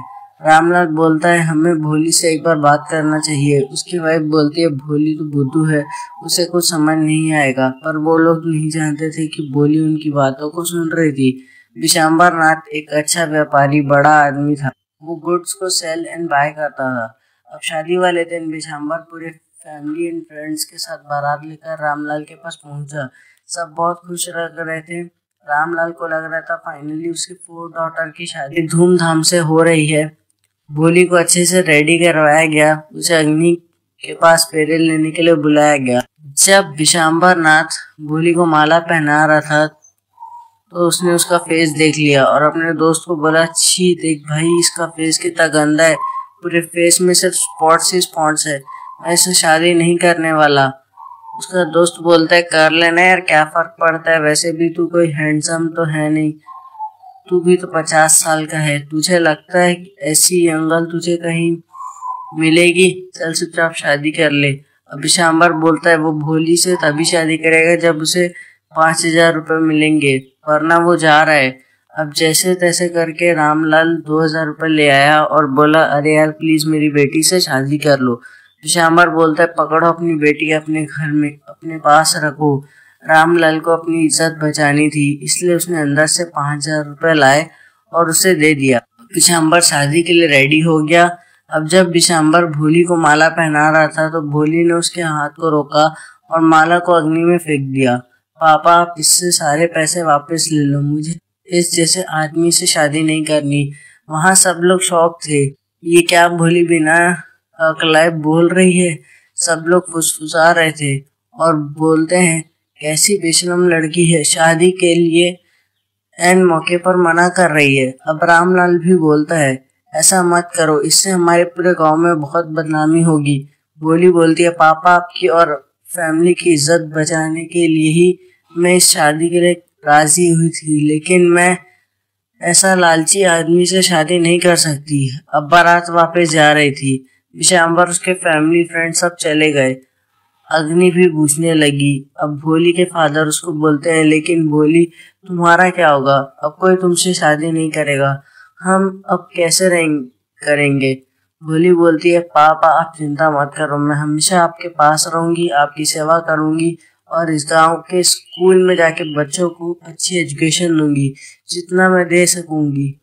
रामलाल बोलता है हमें भोली से एक बार बात करना चाहिए उसकी वाइफ बोलती है भोली तो बुद्धू है उसे कुछ समझ नहीं आएगा पर वो लोग नहीं जानते थे कि भोली उनकी बातों को सुन रही थी विशाम्बर नाथ एक अच्छा व्यापारी बड़ा आदमी था वो गुड्स को सेल एंड बाय करता था अब शादी वाले दिन विशाम्बर पूरे फैमिली एंड फ्रेंड्स के साथ बारात लेकर रामलाल के पास पहुंचा सब बहुत खुश लग रहे थे रामलाल को लग रहा था फाइनली उसकी फोर डॉटर की शादी धूमधाम से हो रही है भोली को अच्छे से रेडी करवाया गया उसे अग्नि के पास फेरे लेने के लिए बुलाया गया जब विशाम्बर नाथ भोली को माला पहना रहा था तो उसने उसका फेस देख लिया और अपने दोस्त को बोला छी देख भाई इसका फेस कितना गंदा है पूरे फेस में सिर्फ स्पॉट्स ही स्पॉट्स है मैं इससे शादी नहीं करने वाला उसका दोस्त बोलता है कर लेना यार क्या फर्क पड़ता है वैसे भी तू कोई हैंडसम तो है नहीं तू भी तो पचास साल का है तुझे लगता है ऐसी अंगल तुझे कहीं मिलेगी चल चुपचाप शादी कर ले अभी शाम्बर बोलता है वो भोली से तभी शादी करेगा जब उसे पाँच हजार रुपये मिलेंगे वरना वो जा रहा है अब जैसे तैसे करके रामलाल दो हजार रुपये ले आया और बोला अरे यार प्लीज मेरी बेटी से शादी कर लो तो श्यामर बोलता है पकड़ो अपनी बेटी अपने घर में अपने पास रखो रामलाल को अपनी इज्जत बचानी थी इसलिए उसने अंदर से पाँच हजार रुपये लाए और उसे दे दिया विशाम्बर शादी के लिए रेडी हो गया अब जब पिशाम्बर भोली को माला पहना रहा था तो भोली ने उसके हाथ को रोका और माला को अग्नि में फेंक दिया पापा आप इससे सारे पैसे वापस ले लो मुझे इस जैसे आदमी से शादी नहीं करनी वहाँ सब लोग शौक थे ये क्या भोली बिना कलाइब बोल रही है सब लोग फुसफुसा रहे थे और बोलते हैं कैसी बेशरम लड़की है शादी के लिए एन मौके पर मना कर रही है अब रामलाल भी बोलता है ऐसा मत करो इससे हमारे पूरे गांव में बहुत बदनामी होगी बोली बोलती है पापा आपकी और फैमिली की इज्जत बचाने के लिए ही मैं इस शादी के लिए राजी हुई थी लेकिन मैं ऐसा लालची आदमी से शादी नहीं कर सकती अब बारात वापस जा रही थी विशाम्बर उसके फैमिली फ्रेंड सब चले गए अग्नि भी पूछने लगी अब भोली के फादर उसको बोलते हैं लेकिन भोली तुम्हारा क्या होगा अब कोई तुमसे शादी नहीं करेगा हम अब कैसे रहेंगे करेंगे भोली बोलती है पापा आप चिंता मत करो मैं हमेशा आपके पास रहूंगी आपकी सेवा करूंगी और इस गांव के स्कूल में जाके बच्चों को अच्छी एजुकेशन दूंगी जितना मैं दे सकूंगी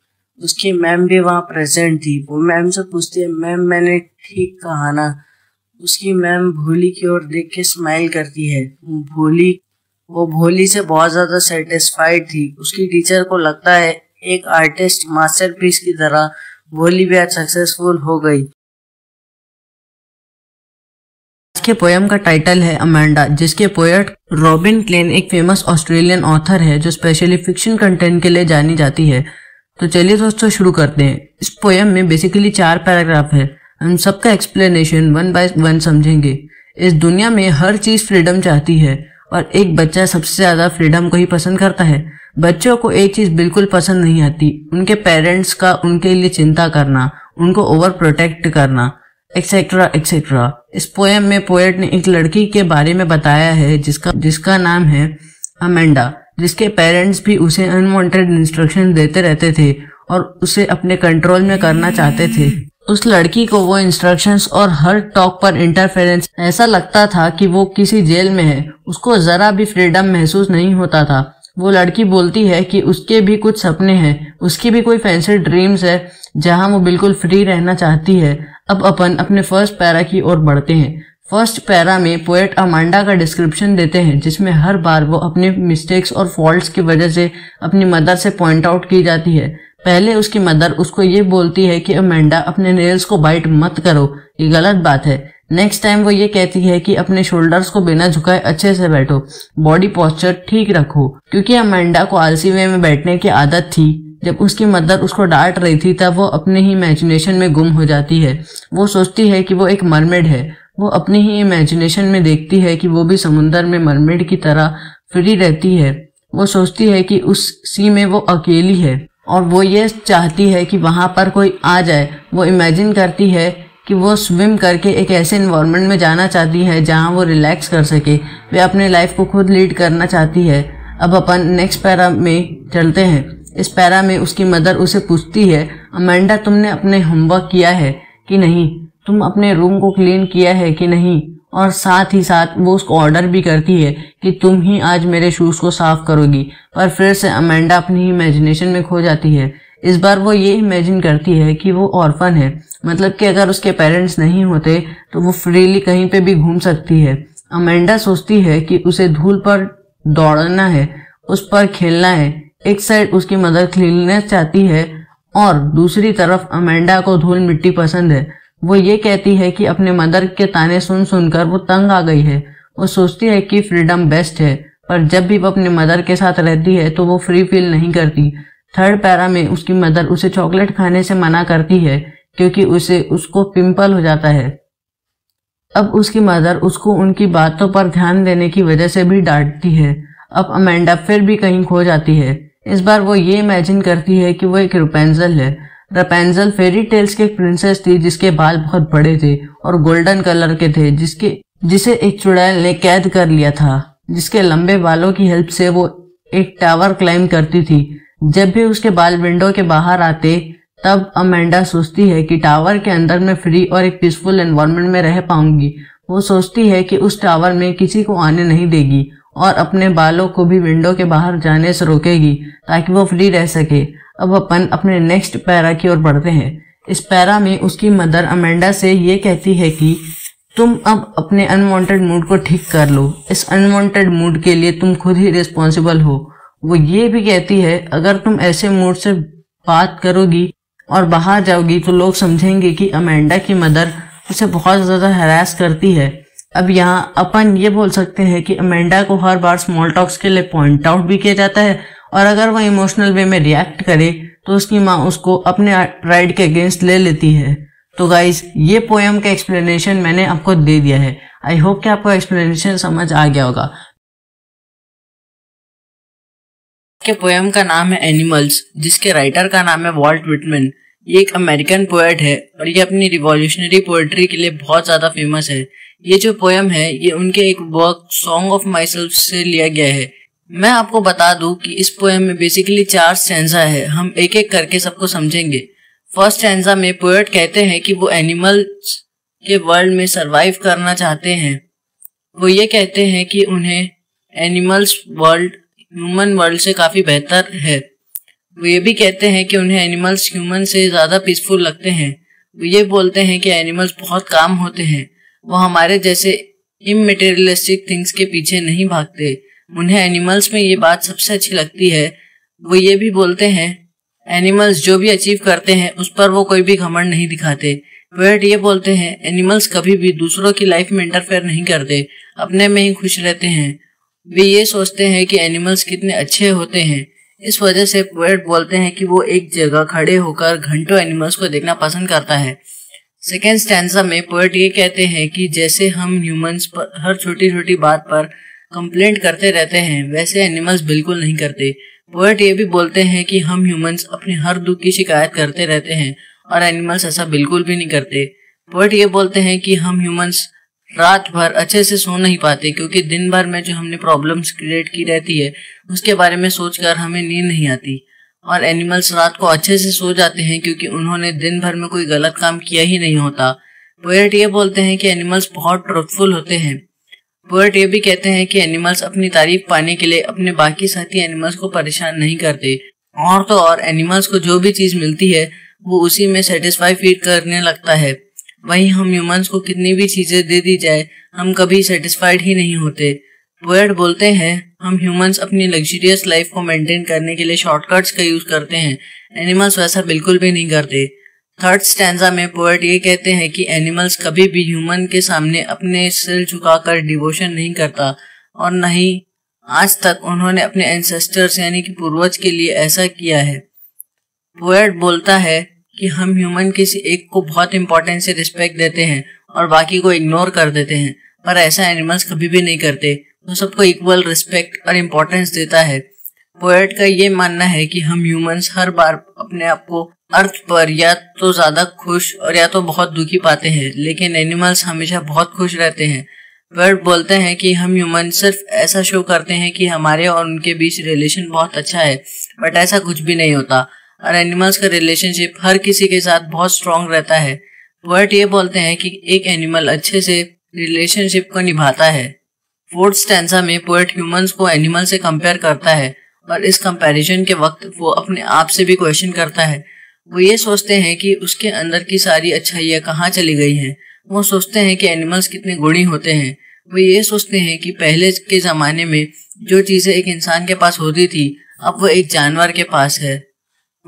उसकी मैम भी वहाँ प्रेजेंट थी वो मैम से पूछती है मैम मैंने ठीक कहा ना उसकी मैम भोली की ओर देख के स्माइल करती है भोली वो भोली से बहुत ज़्यादा सेटिस्फाइड थी उसकी टीचर को लगता है एक आर्टिस्ट मास्टर की तरह भोली भी आज सक्सेसफुल हो गई के पोयम का टाइटल है अमेंडा जिसके पोएट रॉबिन क्लेन एक फेमस ऑस्ट्रेलियन ऑथर है जो स्पेशली फिक्शन कंटेंट के लिए जानी जाती है तो चलिए दोस्तों शुरू करते हैं इस पोयम में बेसिकली चार पैराग्राफ है हम सबका एक्सप्लेनेशन वन बाय वन समझेंगे इस दुनिया में हर चीज़ फ्रीडम चाहती है और एक बच्चा सबसे ज़्यादा फ्रीडम को ही पसंद करता है बच्चों को एक चीज़ बिल्कुल पसंद नहीं आती उनके पेरेंट्स का उनके लिए चिंता करना उनको ओवर प्रोटेक्ट करना एक्सेट्रा एक्सेट्रा इस पोएम में पोएट ने एक लड़की के बारे में बताया है जिसका जिसका नाम है अमेंडा जिसके पेरेंट्स भी उसे अनवांटेड इंस्ट्रक्शन देते रहते थे और उसे अपने कंट्रोल में करना चाहते थे उस लड़की को वो इंस्ट्रक्शंस और हर टॉक पर इंटरफेरेंस ऐसा लगता था कि वो किसी जेल में है उसको ज़रा भी फ्रीडम महसूस नहीं होता था वो लड़की बोलती है कि उसके भी कुछ सपने हैं उसकी भी कोई फैंसी ड्रीम्स है जहां वो बिल्कुल फ्री रहना चाहती है अब अपन अपने फर्स्ट पैरा की ओर बढ़ते हैं फर्स्ट पैरा में पोएट अमांडा का डिस्क्रिप्शन देते हैं जिसमें हर बार वो अपने मिस्टेक्स और फॉल्ट्स की वजह से अपनी मदर से पॉइंट आउट की जाती है पहले उसकी मदर उसको ये बोलती है कि अमेंडा अपने नेल्स को बाइट मत करो ये गलत बात है नेक्स्ट टाइम वो ये कहती है कि अपने शोल्डर्स को बिना झुकाए अच्छे से बैठो बॉडी पोस्चर ठीक रखो क्योंकि अमेंडा को आलसी वे में बैठने की आदत थी जब उसकी मदर उसको डांट रही थी तब वो अपने ही इमेजिनेशन में गुम हो जाती है वो सोचती है कि वो एक मरमेड है वो अपनी ही इमेजिनेशन में देखती है कि वो भी समुन्दर में मरमेड की तरह फ्री रहती है वो सोचती है कि उस सी में वो अकेली है और वो ये चाहती है कि वहाँ पर कोई आ जाए वो इमेजिन करती है कि वो स्विम करके एक ऐसे इन्वामेंट में जाना चाहती है जहाँ वो रिलैक्स कर सके वे अपने लाइफ को खुद लीड करना चाहती है अब अपन नेक्स्ट पैरा में चलते हैं इस पैरा में उसकी मदर उसे पूछती है अमेंडा तुमने अपने होमवर्क किया है कि नहीं तुम अपने रूम को क्लीन किया है कि नहीं और साथ ही साथ वो उसको ऑर्डर भी करती है कि तुम ही आज मेरे शूज़ को साफ करोगी पर फिर से अमेंडा अपनी इमेजिनेशन में खो जाती है इस बार वो ये इमेजिन करती है कि वो ऑर्फन है मतलब कि अगर उसके पेरेंट्स नहीं होते तो वो फ्रीली कहीं पे भी घूम सकती है अमेंडा सोचती है कि उसे धूल पर दौड़ना है उस पर खेलना है एक साइड उसकी मदर खेलना चाहती है और दूसरी तरफ अमेंडा को धूल मिट्टी पसंद है वो ये कहती है कि अपने मदर के ताने सुन सुनकर वो तंग आ गई है वो सोचती है कि फ्रीडम बेस्ट है पर जब भी वो अपने मदर के साथ रहती है तो वो फ्री फील नहीं करती थर्ड पैरा में उसकी मदर उसे चॉकलेट खाने से मना करती है क्योंकि उसे उसको पिंपल हो जाता है अब उसकी मदर उसको उनकी बातों पर ध्यान देने की वजह से भी डांटती है अब अमेंडा फिर भी कहीं खो जाती है इस बार वो ये इमेजिन करती है कि वो एक रुपेंजल है रपेंजल फेरी टेल्स की एक प्रिंसेस थी जिसके बाल बहुत बड़े थे और गोल्डन कलर के थे जिसके जिसे एक चुड़ैल ने कैद कर लिया था जिसके लंबे बालों की हेल्प से वो एक टावर क्लाइम करती थी जब भी उसके बाल विंडो के बाहर आते तब अमेंडा सोचती है कि टावर के अंदर में फ्री और एक पीसफुल एनवायरनमेंट में रह पाऊंगी वो सोचती है कि उस टावर में किसी को आने नहीं देगी और अपने बालों को भी विंडो के बाहर जाने से रोकेगी ताकि वो फ्री रह सके अब अपन अपने नेक्स्ट पैरा की ओर बढ़ते हैं इस पैरा में उसकी मदर अमेंडा से ये कहती है कि तुम अब अपने अनवांटेड मूड को ठीक कर लो इस अनवांटेड मूड के लिए तुम खुद ही रिस्पॉन्सिबल हो वो ये भी कहती है अगर तुम ऐसे मूड से बात करोगी और बाहर जाओगी तो लोग समझेंगे कि अमेंडा की मदर उसे बहुत ज़्यादा हरास करती है अब यहाँ अपन ये बोल सकते हैं कि अमेंडा को हर बार स्मॉल टॉक्स के लिए पॉइंट आउट भी किया जाता है और अगर वह इमोशनल वे में रिएक्ट करे तो उसकी माँ उसको अपने राइड के अगेंस्ट ले लेती है तो गाइज ये पोएम का एक्सप्लेनेशन मैंने आपको दे दिया है आई होप कि आपको एक्सप्लेनेशन समझ आ गया होगा के पोएम का नाम है एनिमल्स जिसके राइटर का नाम है वॉल्ट विटमिन ये एक अमेरिकन पोएट है और ये अपनी रिवॉल्यूशनरी पोएट्री के लिए बहुत ज़्यादा फेमस है ये जो पोएम है ये उनके एक work song of myself से लिया गया है मैं आपको बता दूं कि इस पोएम में बेसिकली चार स्टेंजा है हम एक एक करके सबको समझेंगे फर्स्ट स्टेंजा में पोएट कहते हैं कि वो एनिमल्स के वर्ल्ड में सरवाइव करना चाहते हैं वो ये कहते हैं कि उन्हें एनिमल्स वर्ल्ड ह्यूमन वर्ल्ड से काफ़ी बेहतर है वो ये भी कहते हैं कि उन्हें एनिमल्स ह्यूमन से ज़्यादा पीसफुल लगते हैं वो ये बोलते हैं कि एनिमल्स बहुत काम होते हैं वो हमारे जैसे इमेटेरियलिस्टिक थिंग्स के पीछे नहीं भागते उन्हें एनिमल्स में ये बात सबसे अच्छी लगती है वो ये भी बोलते हैं एनिमल्स जो भी अचीव करते हैं उस पर वो कोई भी घमंड नहीं दिखाते पेट ये बोलते हैं एनिमल्स कभी भी दूसरों की लाइफ में इंटरफेयर नहीं करते अपने में ही खुश रहते हैं वे ये सोचते हैं कि एनिमल्स कितने अच्छे होते हैं इस वजह से पोएट बोलते हैं कि वो एक जगह खड़े होकर घंटों एनिमल्स को देखना पसंद करता है सेकेंड स्टैंडसा में पोएट ये कहते हैं कि जैसे हम ह्यूमंस पर हर छोटी छोटी बात पर कंप्लेंट करते रहते हैं वैसे एनिमल्स बिल्कुल नहीं करते पोएट ये भी बोलते हैं कि हम ह्यूमंस अपने हर दुख की शिकायत करते रहते हैं और एनिमल्स ऐसा बिल्कुल भी नहीं करते पोएट ये बोलते हैं कि हम ह्यूमंस रात भर अच्छे से सो नहीं पाते क्योंकि दिन भर में जो हमने प्रॉब्लम्स क्रिएट की रहती है उसके बारे में सोचकर हमें नींद नहीं आती और एनिमल्स रात को अच्छे से सो जाते हैं क्योंकि उन्होंने दिन भर में कोई गलत काम किया ही नहीं होता पोएट ये बोलते हैं कि एनिमल्स बहुत ट्रुथफुल होते हैं बर्ड ये भी कहते हैं कि एनिमल्स अपनी तारीफ पाने के लिए अपने बाकी साथी एनिमल्स को परेशान नहीं करते और तो और एनिमल्स को जो भी चीज मिलती है वो उसी में सेटिस्फाई फील करने लगता है वहीं हम ह्यूमंस को कितनी भी चीजें दे दी जाए हम कभी सेटिस्फाइड ही नहीं होते बर्ड बोलते हैं हम ह्यूमंस अपनी लग्जरियस लाइफ को मेंटेन करने के लिए शॉर्टकट्स का यूज करते हैं एनिमल्स वैसा बिल्कुल भी नहीं करते थर्ड स्टैंडा में पोएट ये कहते हैं कि एनिमल्स कभी भी ह्यूमन के सामने अपने सिर झुकाकर डिवोशन नहीं करता और न ही आज तक उन्होंने अपने एंसेस्टर्स यानी कि पूर्वज के लिए ऐसा किया है पोएट बोलता है कि हम ह्यूमन किसी एक को बहुत इंपॉर्टेंस से रिस्पेक्ट देते हैं और बाकी को इग्नोर कर देते हैं पर ऐसा एनिमल्स कभी भी नहीं करते वो तो सबको इक्वल रिस्पेक्ट और इम्पोर्टेंस देता है पोएट का ये मानना है कि हम ह्यूमंस हर बार अपने आप को अर्थ पर या तो ज्यादा खुश और या तो बहुत दुखी पाते हैं लेकिन एनिमल्स हमेशा बहुत खुश रहते हैं बर्ड बोलते हैं कि हम ह्यूमन सिर्फ ऐसा शो करते हैं कि हमारे और उनके बीच रिलेशन बहुत अच्छा है बट ऐसा कुछ भी नहीं होता और एनिमल्स का रिलेशनशिप हर किसी के साथ बहुत स्ट्रांग रहता है बर्ड ये बोलते हैं कि एक एनिमल अच्छे से रिलेशनशिप को निभाता है फोर्थ स्टेंसा में पोएट ह्यूमंस को एनिमल से कंपेयर करता है और इस कंपैरिजन के वक्त वो अपने आप से भी क्वेश्चन करता है वो ये सोचते हैं कि उसके अंदर की सारी अच्छाइयाँ कहाँ चली गई हैं वो सोचते हैं कि एनिमल्स कितने गुणी होते हैं वो ये सोचते हैं कि पहले के ज़माने में जो चीज़ें एक इंसान के पास होती थी अब वो एक जानवर के पास है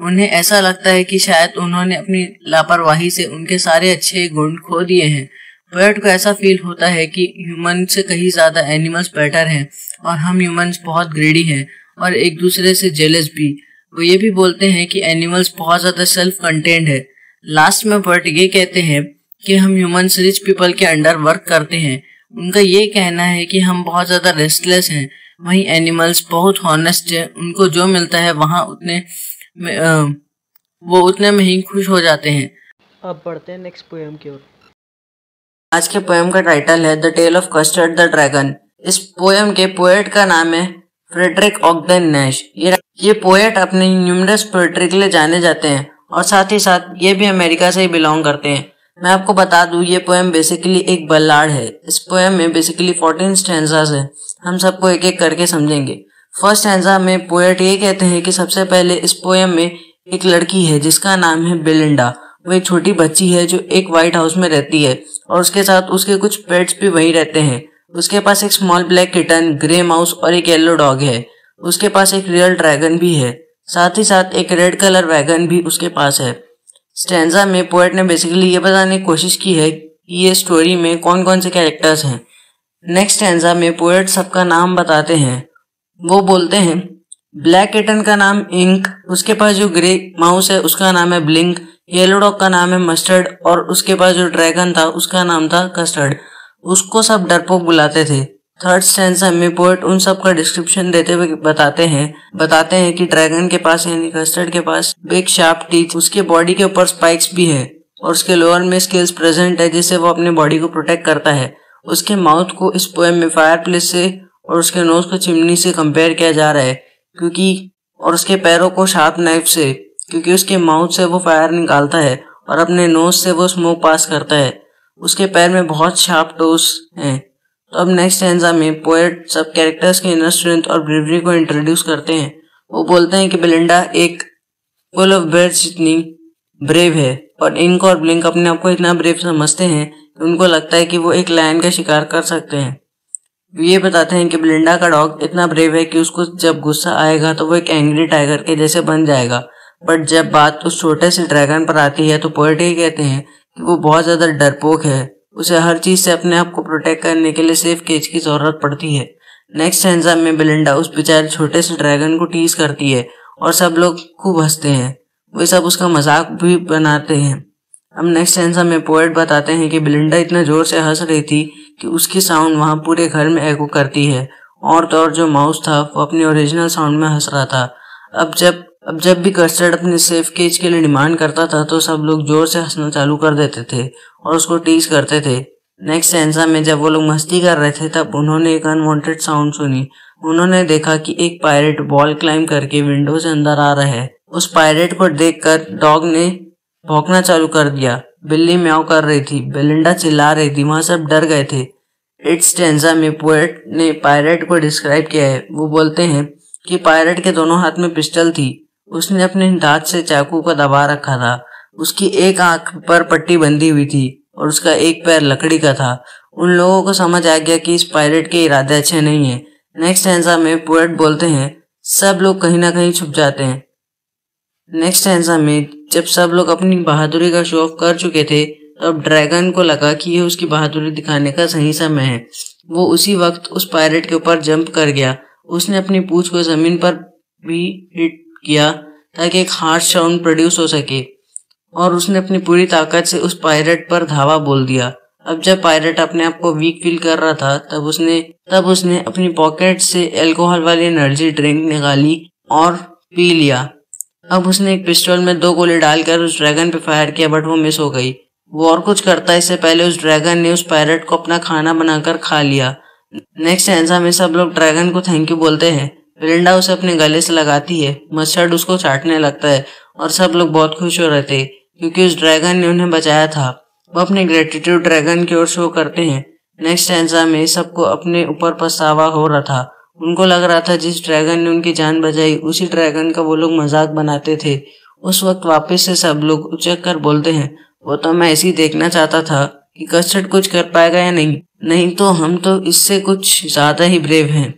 उन्हें ऐसा लगता है कि शायद उन्होंने अपनी लापरवाही से उनके सारे अच्छे गुण खो दिए हैं बर्ड को ऐसा फील होता है कि ह्यूमन से कहीं ज़्यादा एनिमल्स बेटर हैं और हम ह्यूमंस बहुत ग्रेडी हैं और एक दूसरे से जेलस भी वो ये भी बोलते हैं कि एनिमल्स बहुत ज़्यादा सेल्फ कंटेंट है लास्ट में बर्ट ये कहते हैं कि हम ह्यूमन रिच पीपल के अंडर वर्क करते हैं उनका ये कहना है कि हम बहुत ज़्यादा रेस्टलेस हैं वहीं एनिमल्स बहुत हॉनेस्ट हैं उनको जो मिलता है वहाँ उतने में, आ, वो उतने में ही खुश हो जाते हैं अब बढ़ते हैं नेक्स्ट पोएम की ओर आज के पोएम का टाइटल है the tale of custard the dragon इस पोएम के पोएट का नाम है फ्रेडरिक ऑगडन नैश ये ये पोएट अपने न्यूमरस पोएट्री के लिए जाने जाते हैं और साथ ही साथ ये भी अमेरिका से ही बिलोंग करते हैं मैं आपको बता दूं ये पोएम बेसिकली एक बल्लाड है इस पोएम में बेसिकली फोर्टीन स्टेंजाज है हम सबको एक एक करके समझेंगे फर्स्ट स्टेंजा में पोएट ये कहते हैं कि सबसे पहले इस पोएम में एक लड़की है जिसका नाम है बेलिंडा वो एक छोटी बच्ची है जो एक व्हाइट हाउस में रहती है और उसके साथ उसके कुछ पेट्स भी वहीं रहते हैं उसके पास एक small black kitten grey mouse और एक येलो डॉग है उसके पास एक रियल ड्रैगन भी है साथ ही साथ एक रेड कलर वैगन भी उसके पास है स्टेंजा में पोएट ने बेसिकली ये बताने की कोशिश की है कि ये स्टोरी में कौन कौन से कैरेक्टर्स हैं नेक्स्ट स्टेंजा में पोएट सबका नाम बताते हैं वो बोलते हैं ब्लैक किटन का नाम इंक उसके पास जो ग्रे माउस है उसका नाम है ब्लिंक येलो डॉग का नाम है मस्टर्ड और उसके पास जो ड्रैगन था उसका नाम था कस्टर्ड उसको सब डरपोक बुलाते थे थर्ड स्टैंड में उन सब का डिस्क्रिप्शन देते हुए बताते हैं बताते हैं कि ड्रैगन के पास यानी कस्टर्ड के पास बिग शार्प टीथ उसके बॉडी के ऊपर स्पाइक्स भी है और उसके लोअर में स्किल्स प्रेजेंट है जिससे वो अपने बॉडी को प्रोटेक्ट करता है उसके माउथ को इस पोएम में फायर प्लेस से और उसके नोज को चिमनी से कंपेयर किया जा रहा है क्योंकि और उसके पैरों को शार्प नाइफ से क्योंकि उसके माउथ से वो फायर निकालता है और अपने नोज से वो स्मोक पास करता है उसके पैर में बहुत शार्प टोस हैं तो अब नेक्स्ट एंजा में पोएट सब कैरेक्टर्स के इनर स्ट्रेंथ और ब्रेवरी को इंट्रोड्यूस करते हैं वो बोलते हैं कि बिलिंडा एक फुल ऑफ बर्ड्स इतनी ब्रेव है और इनको और ब्लिंक अपने आप को इतना ब्रेव समझते हैं कि उनको लगता है कि वो एक लायन का शिकार कर सकते हैं ये बताते हैं कि बिलिंडा का डॉग इतना ब्रेव है कि उसको जब गुस्सा आएगा तो वो एक एंग्री टाइगर के जैसे बन जाएगा बट जब बात उस छोटे से ड्रैगन पर आती है तो पोएट ये कहते हैं वो बहुत ज़्यादा डरपोक है उसे हर चीज़ से अपने आप को प्रोटेक्ट करने के लिए सेफ केज की ज़रूरत पड़ती है नेक्स्ट एंजाम में बिलिंडा उस बेचारे छोटे से ड्रैगन को टीज करती है और सब लोग खूब हंसते हैं वे सब उसका मजाक भी बनाते हैं अब नेक्स्ट सेंसा में पोएट बताते हैं कि बेलिंडा इतना ज़ोर से हंस रही थी कि उसकी साउंड वहाँ पूरे घर में एको करती है और तो और जो माउस था वो अपने ओरिजिनल साउंड में हंस रहा था अब जब अब जब भी कस्टर्ड अपने सेफ केज के लिए डिमांड करता था तो सब लोग जोर से हंसना चालू कर देते थे और उसको टीज करते थे नेक्स्ट सेंसा में जब वो लोग मस्ती कर रहे थे तब उन्होंने एक अनवांटेड साउंड सुनी उन्होंने देखा कि एक पायरेट वॉल क्लाइम करके विंडो से अंदर आ रहा है उस पायरेट को देखकर डॉग ने भौंकना चालू कर दिया बिल्ली म्याओ कर रही थी बेलिंडा चिल्ला रही थी वहां सब डर गए थे इट्स स्टेंजा में पोएट ने पायरेट को डिस्क्राइब किया है वो बोलते हैं कि पायरेट के दोनों हाथ में पिस्टल थी उसने अपने दांत से चाकू को दबा रखा था उसकी एक आंख पर पट्टी बंधी हुई थी और उसका एक पैर लकड़ी का था उन लोगों को समझ आ गया कि इस पायलट के इरादे अच्छे नहीं है नेक्स्ट एंसा में पोएट बोलते हैं सब लोग कहीं ना कहीं छुप जाते हैं नेक्स्ट एंसा में जब सब लोग अपनी बहादुरी का शो ऑफ कर चुके थे तब ड्रैगन को लगा कि यह उसकी बहादुरी दिखाने का सही समय है वो उसी वक्त उस पायलट के ऊपर जंप कर गया उसने अपनी पूछ को जमीन पर भी हिट किया ताकि एक हार्ड साउंड प्रोड्यूस हो सके और उसने अपनी पूरी ताकत से उस पायरेट पर धावा बोल दिया अब जब पायरेट अपने आप को वीक फील कर रहा था तब उसने तब उसने अपनी पॉकेट से एल्कोहल वाली एनर्जी ड्रिंक निकाली और पी लिया अब उसने एक पिस्टल में दो गोले डालकर उस ड्रैगन पे फायर किया बट वो मिस हो गई वो और कुछ करता इससे पहले उस ड्रैगन ने उस पायरेट को अपना खाना बनाकर खा लिया नेक्स्ट एंसा में सब लोग ड्रैगन को थैंक यू बोलते हैं एलिंडा उसे अपने गले से लगाती है मस्टर्ड उसको चाटने लगता है और सब लोग बहुत खुश हो रहे थे क्योंकि उस ड्रैगन ने उन्हें बचाया था वो अपने ग्रेटिट्यूड ड्रैगन की ओर शो करते हैं नेक्स्ट एंजा में सबको अपने ऊपर पछतावा हो रहा था उनको लग रहा था जिस ड्रैगन ने उनकी जान बचाई उसी ड्रैगन का वो लोग मजाक बनाते थे उस वक्त वापस से सब लोग उचक कर बोलते हैं वो तो मैं ऐसी देखना चाहता था कि कस्टर्ड कुछ कर पाएगा या नहीं नहीं तो हम तो इससे कुछ ज्यादा ही ब्रेव हैं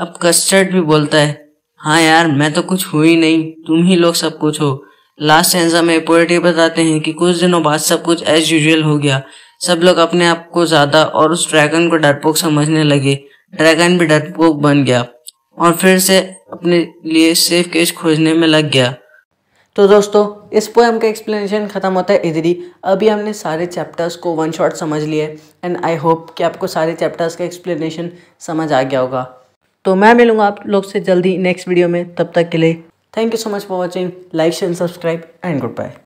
अब कस्टर्ड भी बोलता है हाँ यार मैं तो कुछ हुई नहीं तुम ही लोग सब कुछ हो लास्ट सेंसा में पोएट बताते हैं कि कुछ दिनों बाद सब कुछ एज यूजल हो गया सब लोग अपने आप को ज्यादा और उस ड्रैगन को डरपोक समझने लगे ड्रैगन भी डरपोक बन गया और फिर से अपने लिए सेफ केस खोजने में लग गया तो दोस्तों इस पोएम का एक्सप्लेनेशन ख़त्म होता है इधर ही अभी हमने सारे चैप्टर्स को वन शॉट समझ है एंड आई होप कि आपको सारे चैप्टर्स का एक्सप्लेनेशन समझ आ गया होगा तो मैं मिलूंगा आप लोग से जल्दी नेक्स्ट वीडियो में तब तक के लिए thank you so much for watching like share subscribe and good bye